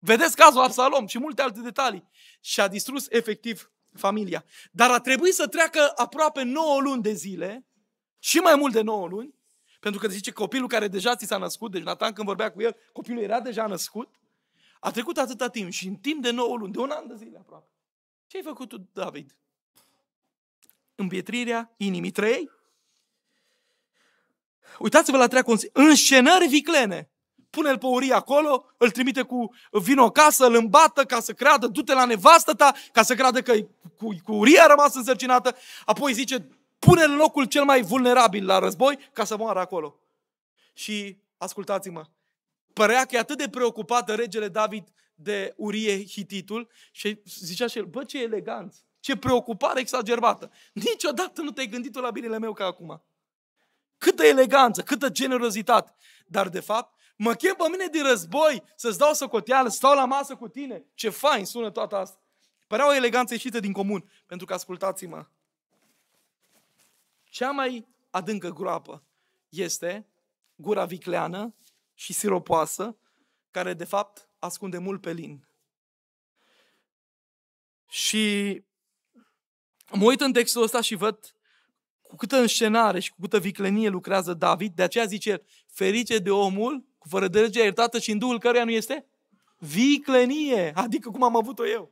Vedeți cazul Absalom și multe alte detalii. Și a distrus efectiv familia. Dar a trebuit să treacă aproape 9 luni de zile, și mai mult de 9 luni, pentru că zice copilul care deja ți s-a născut, deci Nathan când vorbea cu el, copilul era deja născut, a trecut atâta timp și în timp de 9 luni, de un an de zile aproape. Ce ai făcut tu, David? Împietrirea inimii. Trei. Uitați-vă la trei consecințe. Înscenări viclene pune-l pe Uri acolo, îl trimite cu vino casă, îl îmbată ca să creadă, du-te la nevastă ta, ca să creadă că cu, cu Uria a rămas însărcinată, apoi zice, pune-l în locul cel mai vulnerabil la război ca să moară acolo. Și ascultați-mă, părea că e atât de preocupată regele David de Urie Hititul și zicea și el, bă ce elegant, ce preocupare exagerată. Niciodată nu te-ai gândit la binele meu ca acum. Câtă eleganță, câtă generozitate. Dar de fapt, Mă chem pe mine din război să-ți dau socoteală, stau la masă cu tine. Ce fain sună toată asta. Părea o eleganță ieșită din comun, pentru că ascultați-mă. Cea mai adâncă groapă este gura vicleană și siropoasă, care de fapt ascunde mult pe lin. Și mă uit în textul ăsta și văd cu câtă înșenare și cu câtă viclenie lucrează David, de aceea zice el, ferice de omul fără de legea iertată și în Duhul căruia nu este viclenie, adică cum am avut-o eu.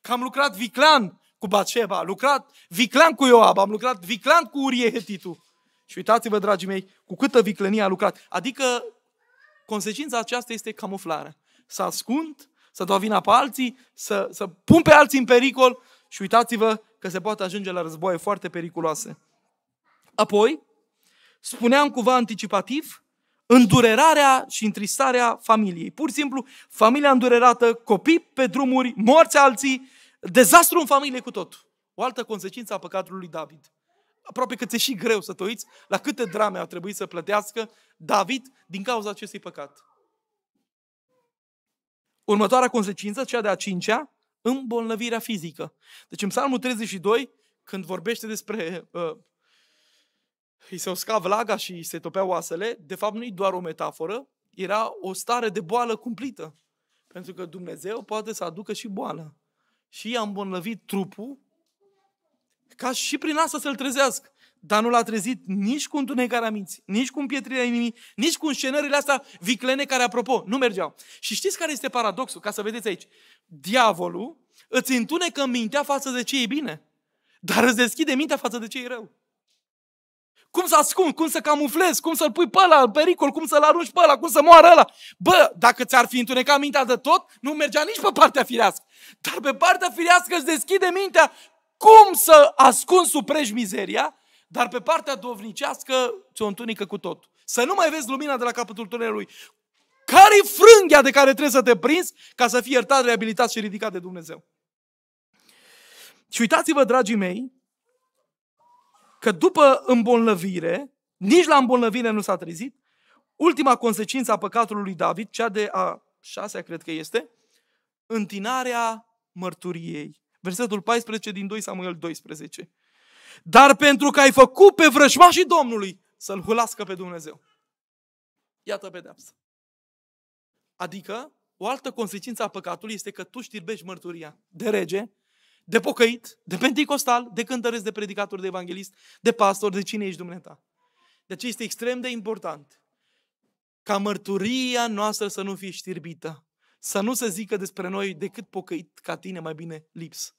Că am lucrat viclan cu Batseba, am lucrat viclan cu Ioab, am lucrat viclan cu Urie Hetitu. Și uitați-vă, dragii mei, cu câtă viclenie a lucrat. Adică consecința aceasta este camuflarea. Să ascund, să dau vina pe alții, să, să pun pe alții în pericol și uitați-vă că se poate ajunge la războaie foarte periculoase. Apoi, spuneam cuva anticipativ, îndurerarea și întristarea familiei. Pur și simplu, familia îndurerată, copii pe drumuri, morți alții, dezastru în familie cu tot. O altă consecință a păcatului lui David. Aproape că ți-e și greu să te uiți la câte drame a trebuit să plătească David din cauza acestui păcat. Următoarea consecință, cea de-a cincea, îmbolnăvirea fizică. Deci în Psalmul 32, când vorbește despre uh, îi se usca vlaga și se topeau oasele, de fapt nu-i doar o metaforă, era o stare de boală cumplită. Pentru că Dumnezeu poate să aducă și boală. Și i-a îmbolnăvit trupul ca și prin asta să-l trezească. Dar nu l-a trezit nici cu întunecarea minții, nici cu împietrirea inimii, nici cu înscenările astea viclene care, apropo, nu mergeau. Și știți care este paradoxul? Ca să vedeți aici. Diavolul îți întunecă mintea față de ce e bine, dar îți deschide mintea față de ce e rău. Cum să ascund, cum să camuflezi, cum să-l pui pe ăla în pericol, cum să-l arunci pe ăla, cum să moară ăla. Bă, dacă ți-ar fi întunecat mintea de tot, nu mergea nici pe partea firească. Dar pe partea firească îți deschide mintea cum să ascund sub prej mizeria, dar pe partea dovnicească ți-o întunică cu tot. Să nu mai vezi lumina de la capătul tunelului. Care-i frânghia de care trebuie să te prinzi ca să fii iertat, reabilitat și ridicat de Dumnezeu? Și uitați-vă, dragii mei, că după îmbolnăvire, nici la îmbolnăvire nu s-a trezit, ultima consecință a păcatului lui David, cea de a șasea cred că este, întinarea mărturiei. Versetul 14 din 2 Samuel 12. Dar pentru că ai făcut pe vrăjmașii Domnului să-L hulască pe Dumnezeu. Iată pedeapsa. Adică, o altă consecință a păcatului este că tu știrbești mărturia de rege, de pocăit, de pentecostal, de cântăresc, de predicator, de evanghelist, de pastor, de cine ești dumneata. De aceea este extrem de important ca mărturia noastră să nu fie știrbită, să nu se zică despre noi decât pocăit ca tine, mai bine lips.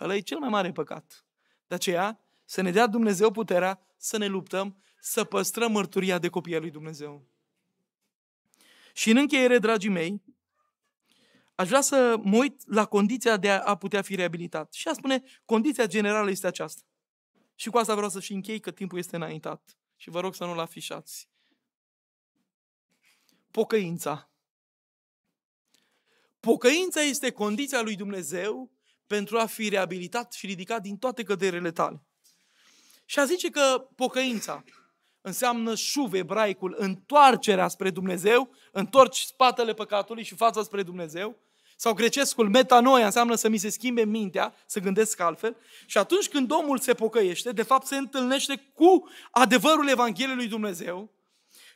Ăla e cel mai mare păcat. De aceea, să ne dea Dumnezeu puterea să ne luptăm, să păstrăm mărturia de copii al lui Dumnezeu. Și în încheiere, dragii mei, aș vrea să mă uit la condiția de a putea fi reabilitat. Și a spune, condiția generală este aceasta. Și cu asta vreau să și închei, că timpul este înaintat. Și vă rog să nu-l afișați. Pocăința. Pocăința este condiția lui Dumnezeu pentru a fi reabilitat și ridicat din toate căderele tale. Și a zice că pocăința, înseamnă șuv ebraicul, întoarcerea spre Dumnezeu, întorci spatele păcatului și fața spre Dumnezeu, sau grecescul metanoia înseamnă să mi se schimbe mintea, să gândesc altfel. Și atunci când omul se pocăiește, de fapt se întâlnește cu adevărul Evangheliei lui Dumnezeu,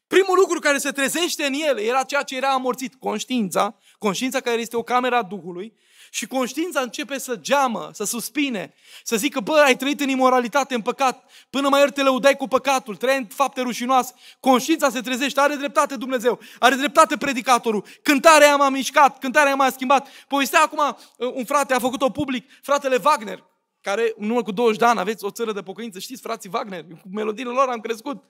Primul lucru care se trezește în el era ceea ce era amorțit, conștiința, conștiința care este o cameră a Duhului și conștiința începe să geamă, să suspine, să zică, bă, ai trăit în imoralitate, în păcat, până mai ieri te lăudai cu păcatul, trăiai în fapte rușinoase. Conștiința se trezește, are dreptate Dumnezeu, are dreptate predicatorul, cântarea m-a mișcat, cântarea m-a schimbat. Povestea acum, uh, un frate a făcut-o public, fratele Wagner, care în urmă cu 20 de ani aveți o țară de pocăință, știți, frații Wagner, cu melodiile lor am crescut.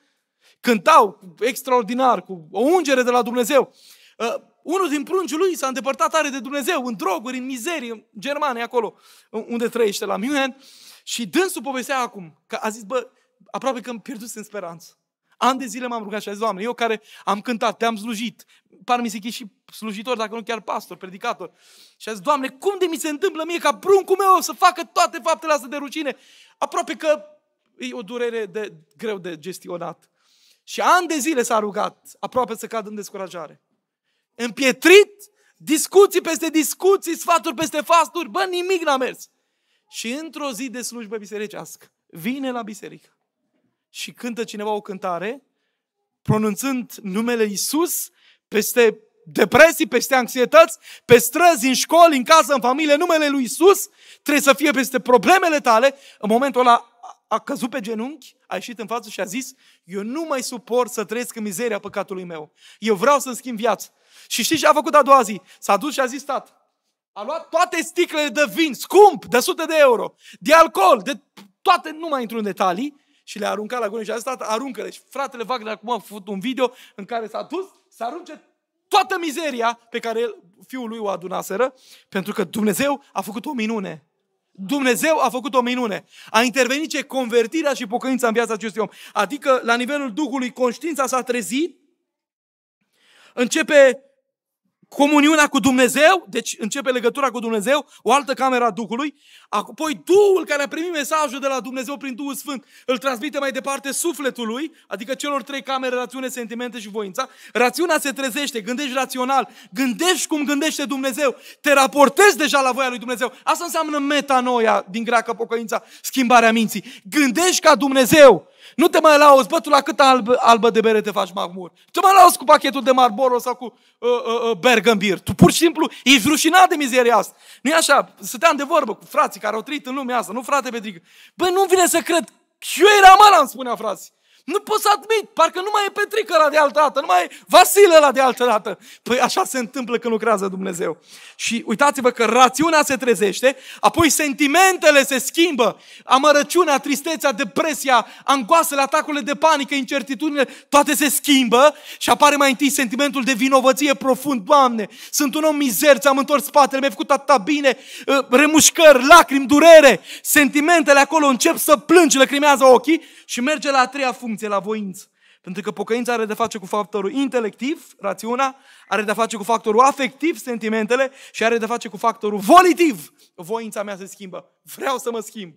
Cântau extraordinar, cu o ungere de la Dumnezeu. Uh, unul din pruncul lui s-a îndepărtat tare de Dumnezeu, în droguri, în mizerie, în Germania, acolo uh, unde trăiește, la München. Și dânsul povestea acum, că a zis, bă, aproape că m-am pierdut în speranță. An de zile m-am rugat și a zis, Doamne, eu care am cântat, te-am slujit, par mi se și slujitor, dacă nu chiar pastor, predicator. Și a zis, Doamne, cum de mi se întâmplă mie ca pruncul meu să facă toate faptele astea de rușine? Aproape că e o durere de, greu de gestionat. Și ani de zile s-a rugat, aproape să cadă în descurajare. Împietrit, discuții peste discuții, sfaturi peste fasturi, bă, nimic n-a mers. Și într-o zi de slujbă bisericească, vine la biserică și cântă cineva o cântare, pronunțând numele Isus peste depresii, peste anxietăți, pe străzi, în școli, în casă, în familie, numele lui Isus trebuie să fie peste problemele tale. În momentul ăla a căzut pe genunchi, a ieșit în față și a zis, eu nu mai suport să trăiesc în mizeria păcatului meu. Eu vreau să-mi schimb viața. Și știi ce a făcut a doua zi? S-a dus și a zis, tată, a luat toate sticlele de vin scump, de sute de euro, de alcool, de toate, nu mai intru în detalii, și le-a aruncat la gură și a zis, tată, aruncă-le. Și fratele Wagner acum a făcut un video în care s-a dus să arunce toată mizeria pe care el, fiul lui o adunaseră, pentru că Dumnezeu a făcut o minune. Dumnezeu a făcut o minune. A intervenit ce convertirea și pocăința în viața acestui om. Adică, la nivelul Duhului, conștiința s-a trezit, începe comuniunea cu Dumnezeu, deci începe legătura cu Dumnezeu, o altă cameră a Duhului, apoi Duhul care a primit mesajul de la Dumnezeu prin Duhul Sfânt îl transmite mai departe sufletului, adică celor trei camere, rațiune, sentimente și voința. Rațiunea se trezește, gândești rațional, gândești cum gândește Dumnezeu, te raportezi deja la voia lui Dumnezeu. Asta înseamnă metanoia din greacă pocăința, schimbarea minții. Gândești ca Dumnezeu, nu te mai lauzi, bă, tu la cât albă, albă de bere te faci magmur? Tu mai lauzi cu pachetul de Marlboro sau cu uh, uh, uh, Bergambir. Tu pur și simplu ești rușinat de mizeria asta. nu e așa? Stăteam de vorbă cu frații care au trăit în lumea asta, nu frate Petrică. Bă, nu vine să cred. Și eu eram ăla, îmi spunea frații. Nu poți să admit, parcă nu mai e Petrică la de altă dată, nu mai e Vasile la de altă dată. Păi așa se întâmplă când lucrează Dumnezeu. Și uitați-vă că rațiunea se trezește, apoi sentimentele se schimbă, amărăciunea, tristețea, depresia, angoasele, atacurile de panică, incertitudinile, toate se schimbă și apare mai întâi sentimentul de vinovăție profund. Doamne, sunt un om mizer, ți-am întors spatele, mi-ai făcut atâta bine, ă, remușcări, lacrimi, durere, sentimentele acolo încep să plângi, lăcrimează ochii și merge la a treia funcție atenție la voință. Pentru că pocăința are de face cu factorul intelectiv, rațiunea, are de face cu factorul afectiv, sentimentele și are de face cu factorul volitiv. Voința mea se schimbă. Vreau să mă schimb.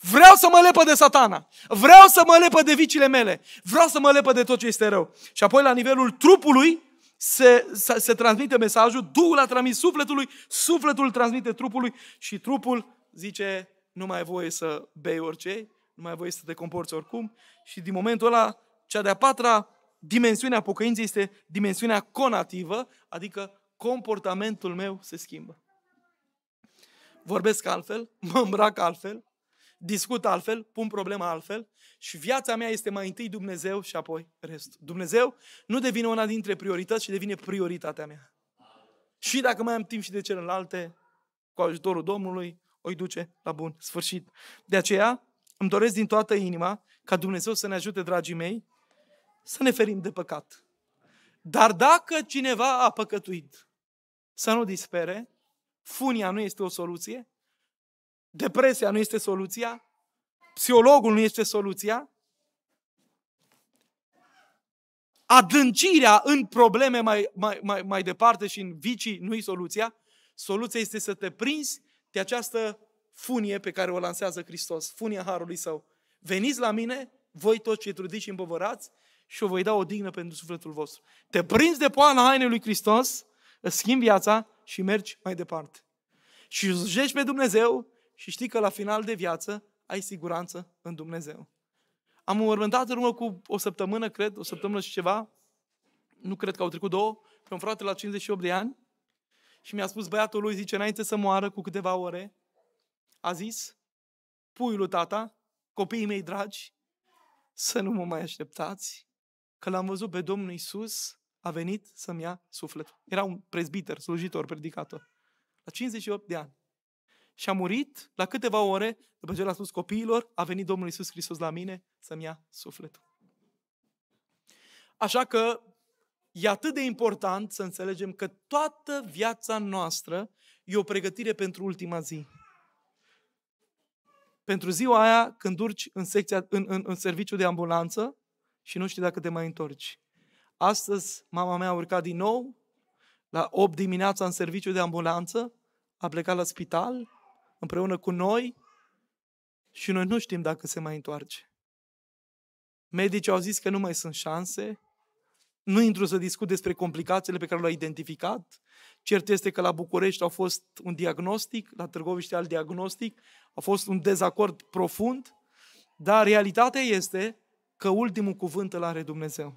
Vreau să mă lepă de satana. Vreau să mă lepă de vicile mele. Vreau să mă lepă de tot ce este rău. Și apoi la nivelul trupului se, se, se transmite mesajul, Duhul a transmis sufletului, sufletul transmite trupului și trupul zice nu mai ai voie să bei orice, nu mai ai voie să te comporți oricum. Și din momentul ăla, cea de-a patra dimensiune a pocăinței este dimensiunea conativă, adică comportamentul meu se schimbă. Vorbesc altfel, <laughs> mă îmbrac altfel, discut altfel, pun problema altfel și viața mea este mai întâi Dumnezeu și apoi restul. Dumnezeu nu devine una dintre priorități, ci devine prioritatea mea. Și dacă mai am timp și de celelalte, cu ajutorul Domnului, o duce la bun sfârșit. De aceea, îmi doresc din toată inima ca Dumnezeu să ne ajute, dragii mei, să ne ferim de păcat. Dar dacă cineva a păcătuit, să nu dispere, funia nu este o soluție, depresia nu este soluția, psihologul nu este soluția, adâncirea în probleme mai, mai, mai, mai departe și în vicii nu e soluția, soluția este să te prinzi de această funie pe care o lansează Hristos, funia Harului Său. Veniți la mine, voi toți cei trudiți și îmbovărați, și o voi da o dignă pentru sufletul vostru. Te prinzi de poana hainei lui Hristos, îți schimbi viața și mergi mai departe. Și slujești pe Dumnezeu și știi că la final de viață ai siguranță în Dumnezeu. Am următat în urmă cu o săptămână, cred, o săptămână și ceva, nu cred că au trecut două, pe un frate la 58 de ani și mi-a spus băiatul lui, zice, înainte să moară cu câteva ore, a zis, puiul tata, copiii mei dragi, să nu mă mai așteptați, că l-am văzut pe Domnul Isus, a venit să-mi ia sufletul. Era un prezbiter, slujitor, predicator. La 58 de ani. Și a murit la câteva ore, după ce l-a spus copiilor, a venit Domnul Isus Hristos la mine să-mi ia sufletul. Așa că e atât de important să înțelegem că toată viața noastră e o pregătire pentru ultima zi pentru ziua aia când urci în, secția, în, în, în serviciu de ambulanță și nu știi dacă te mai întorci. Astăzi mama mea a urcat din nou la 8 dimineața în serviciu de ambulanță, a plecat la spital împreună cu noi și noi nu știm dacă se mai întoarce. Medicii au zis că nu mai sunt șanse, nu intru să discut despre complicațiile pe care le-a identificat. Cert este că la București a fost un diagnostic, la Târgoviște al diagnostic, a fost un dezacord profund, dar realitatea este că ultimul cuvânt îl are Dumnezeu.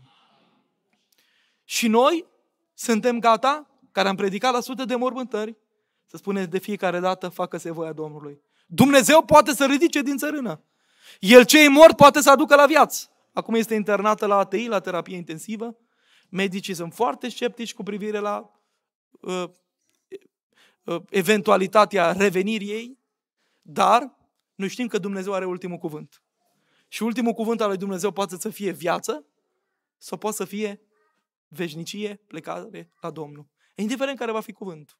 Și noi suntem gata, care am predicat la sute de mormântări, să spunem de fiecare dată, facă-se voia Domnului. Dumnezeu poate să ridice din țărână. El ce e mort poate să aducă la viață. Acum este internată la ATI, la terapie intensivă. Medicii sunt foarte sceptici cu privire la uh, uh, eventualitatea revenirii ei, dar noi știm că Dumnezeu are ultimul cuvânt. Și ultimul cuvânt al lui Dumnezeu poate să fie viață sau poate să fie veșnicie, plecare la Domnul. Indiferent care va fi cuvântul.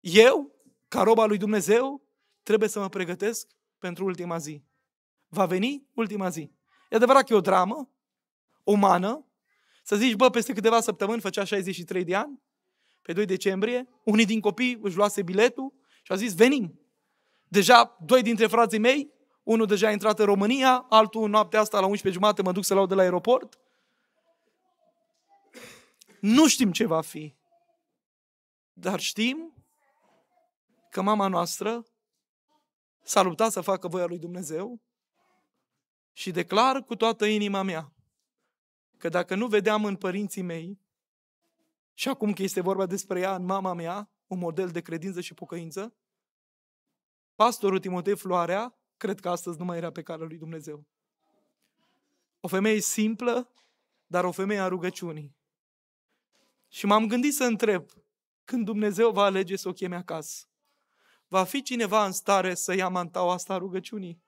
Eu, ca roba lui Dumnezeu, trebuie să mă pregătesc pentru ultima zi. Va veni ultima zi. E adevărat că e o dramă umană, să zici, bă, peste câteva săptămâni făcea 63 de ani, pe 2 decembrie, unii din copii își luase biletul și a zis, venim. Deja doi dintre frații mei, unul deja a intrat în România, altul noaptea asta la 11 jumate mă duc să-l iau de la aeroport. Nu știm ce va fi, dar știm că mama noastră s-a luptat să facă voia lui Dumnezeu și declar cu toată inima mea că dacă nu vedeam în părinții mei, și acum că este vorba despre ea, în mama mea, un model de credință și pocăință, pastorul Timotei Floarea, cred că astăzi nu mai era pe care lui Dumnezeu. O femeie simplă, dar o femeie a rugăciunii. Și m-am gândit să întreb, când Dumnezeu va alege să o cheme acasă, va fi cineva în stare să ia mantaua asta a rugăciunii?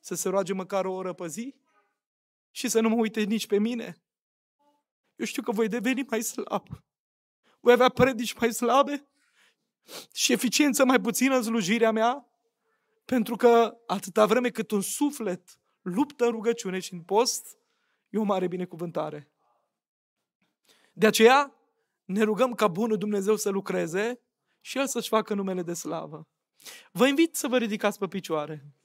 Să se roage măcar o oră pe zi? Și să nu mă uite nici pe mine? Eu știu că voi deveni mai slab. Voi avea predici mai slabe și eficiență mai puțină în slujirea mea, pentru că atâta vreme cât un suflet luptă în rugăciune și în post, e o mare binecuvântare. De aceea ne rugăm ca bunul Dumnezeu să lucreze și El să-și facă numele de slavă. Vă invit să vă ridicați pe picioare.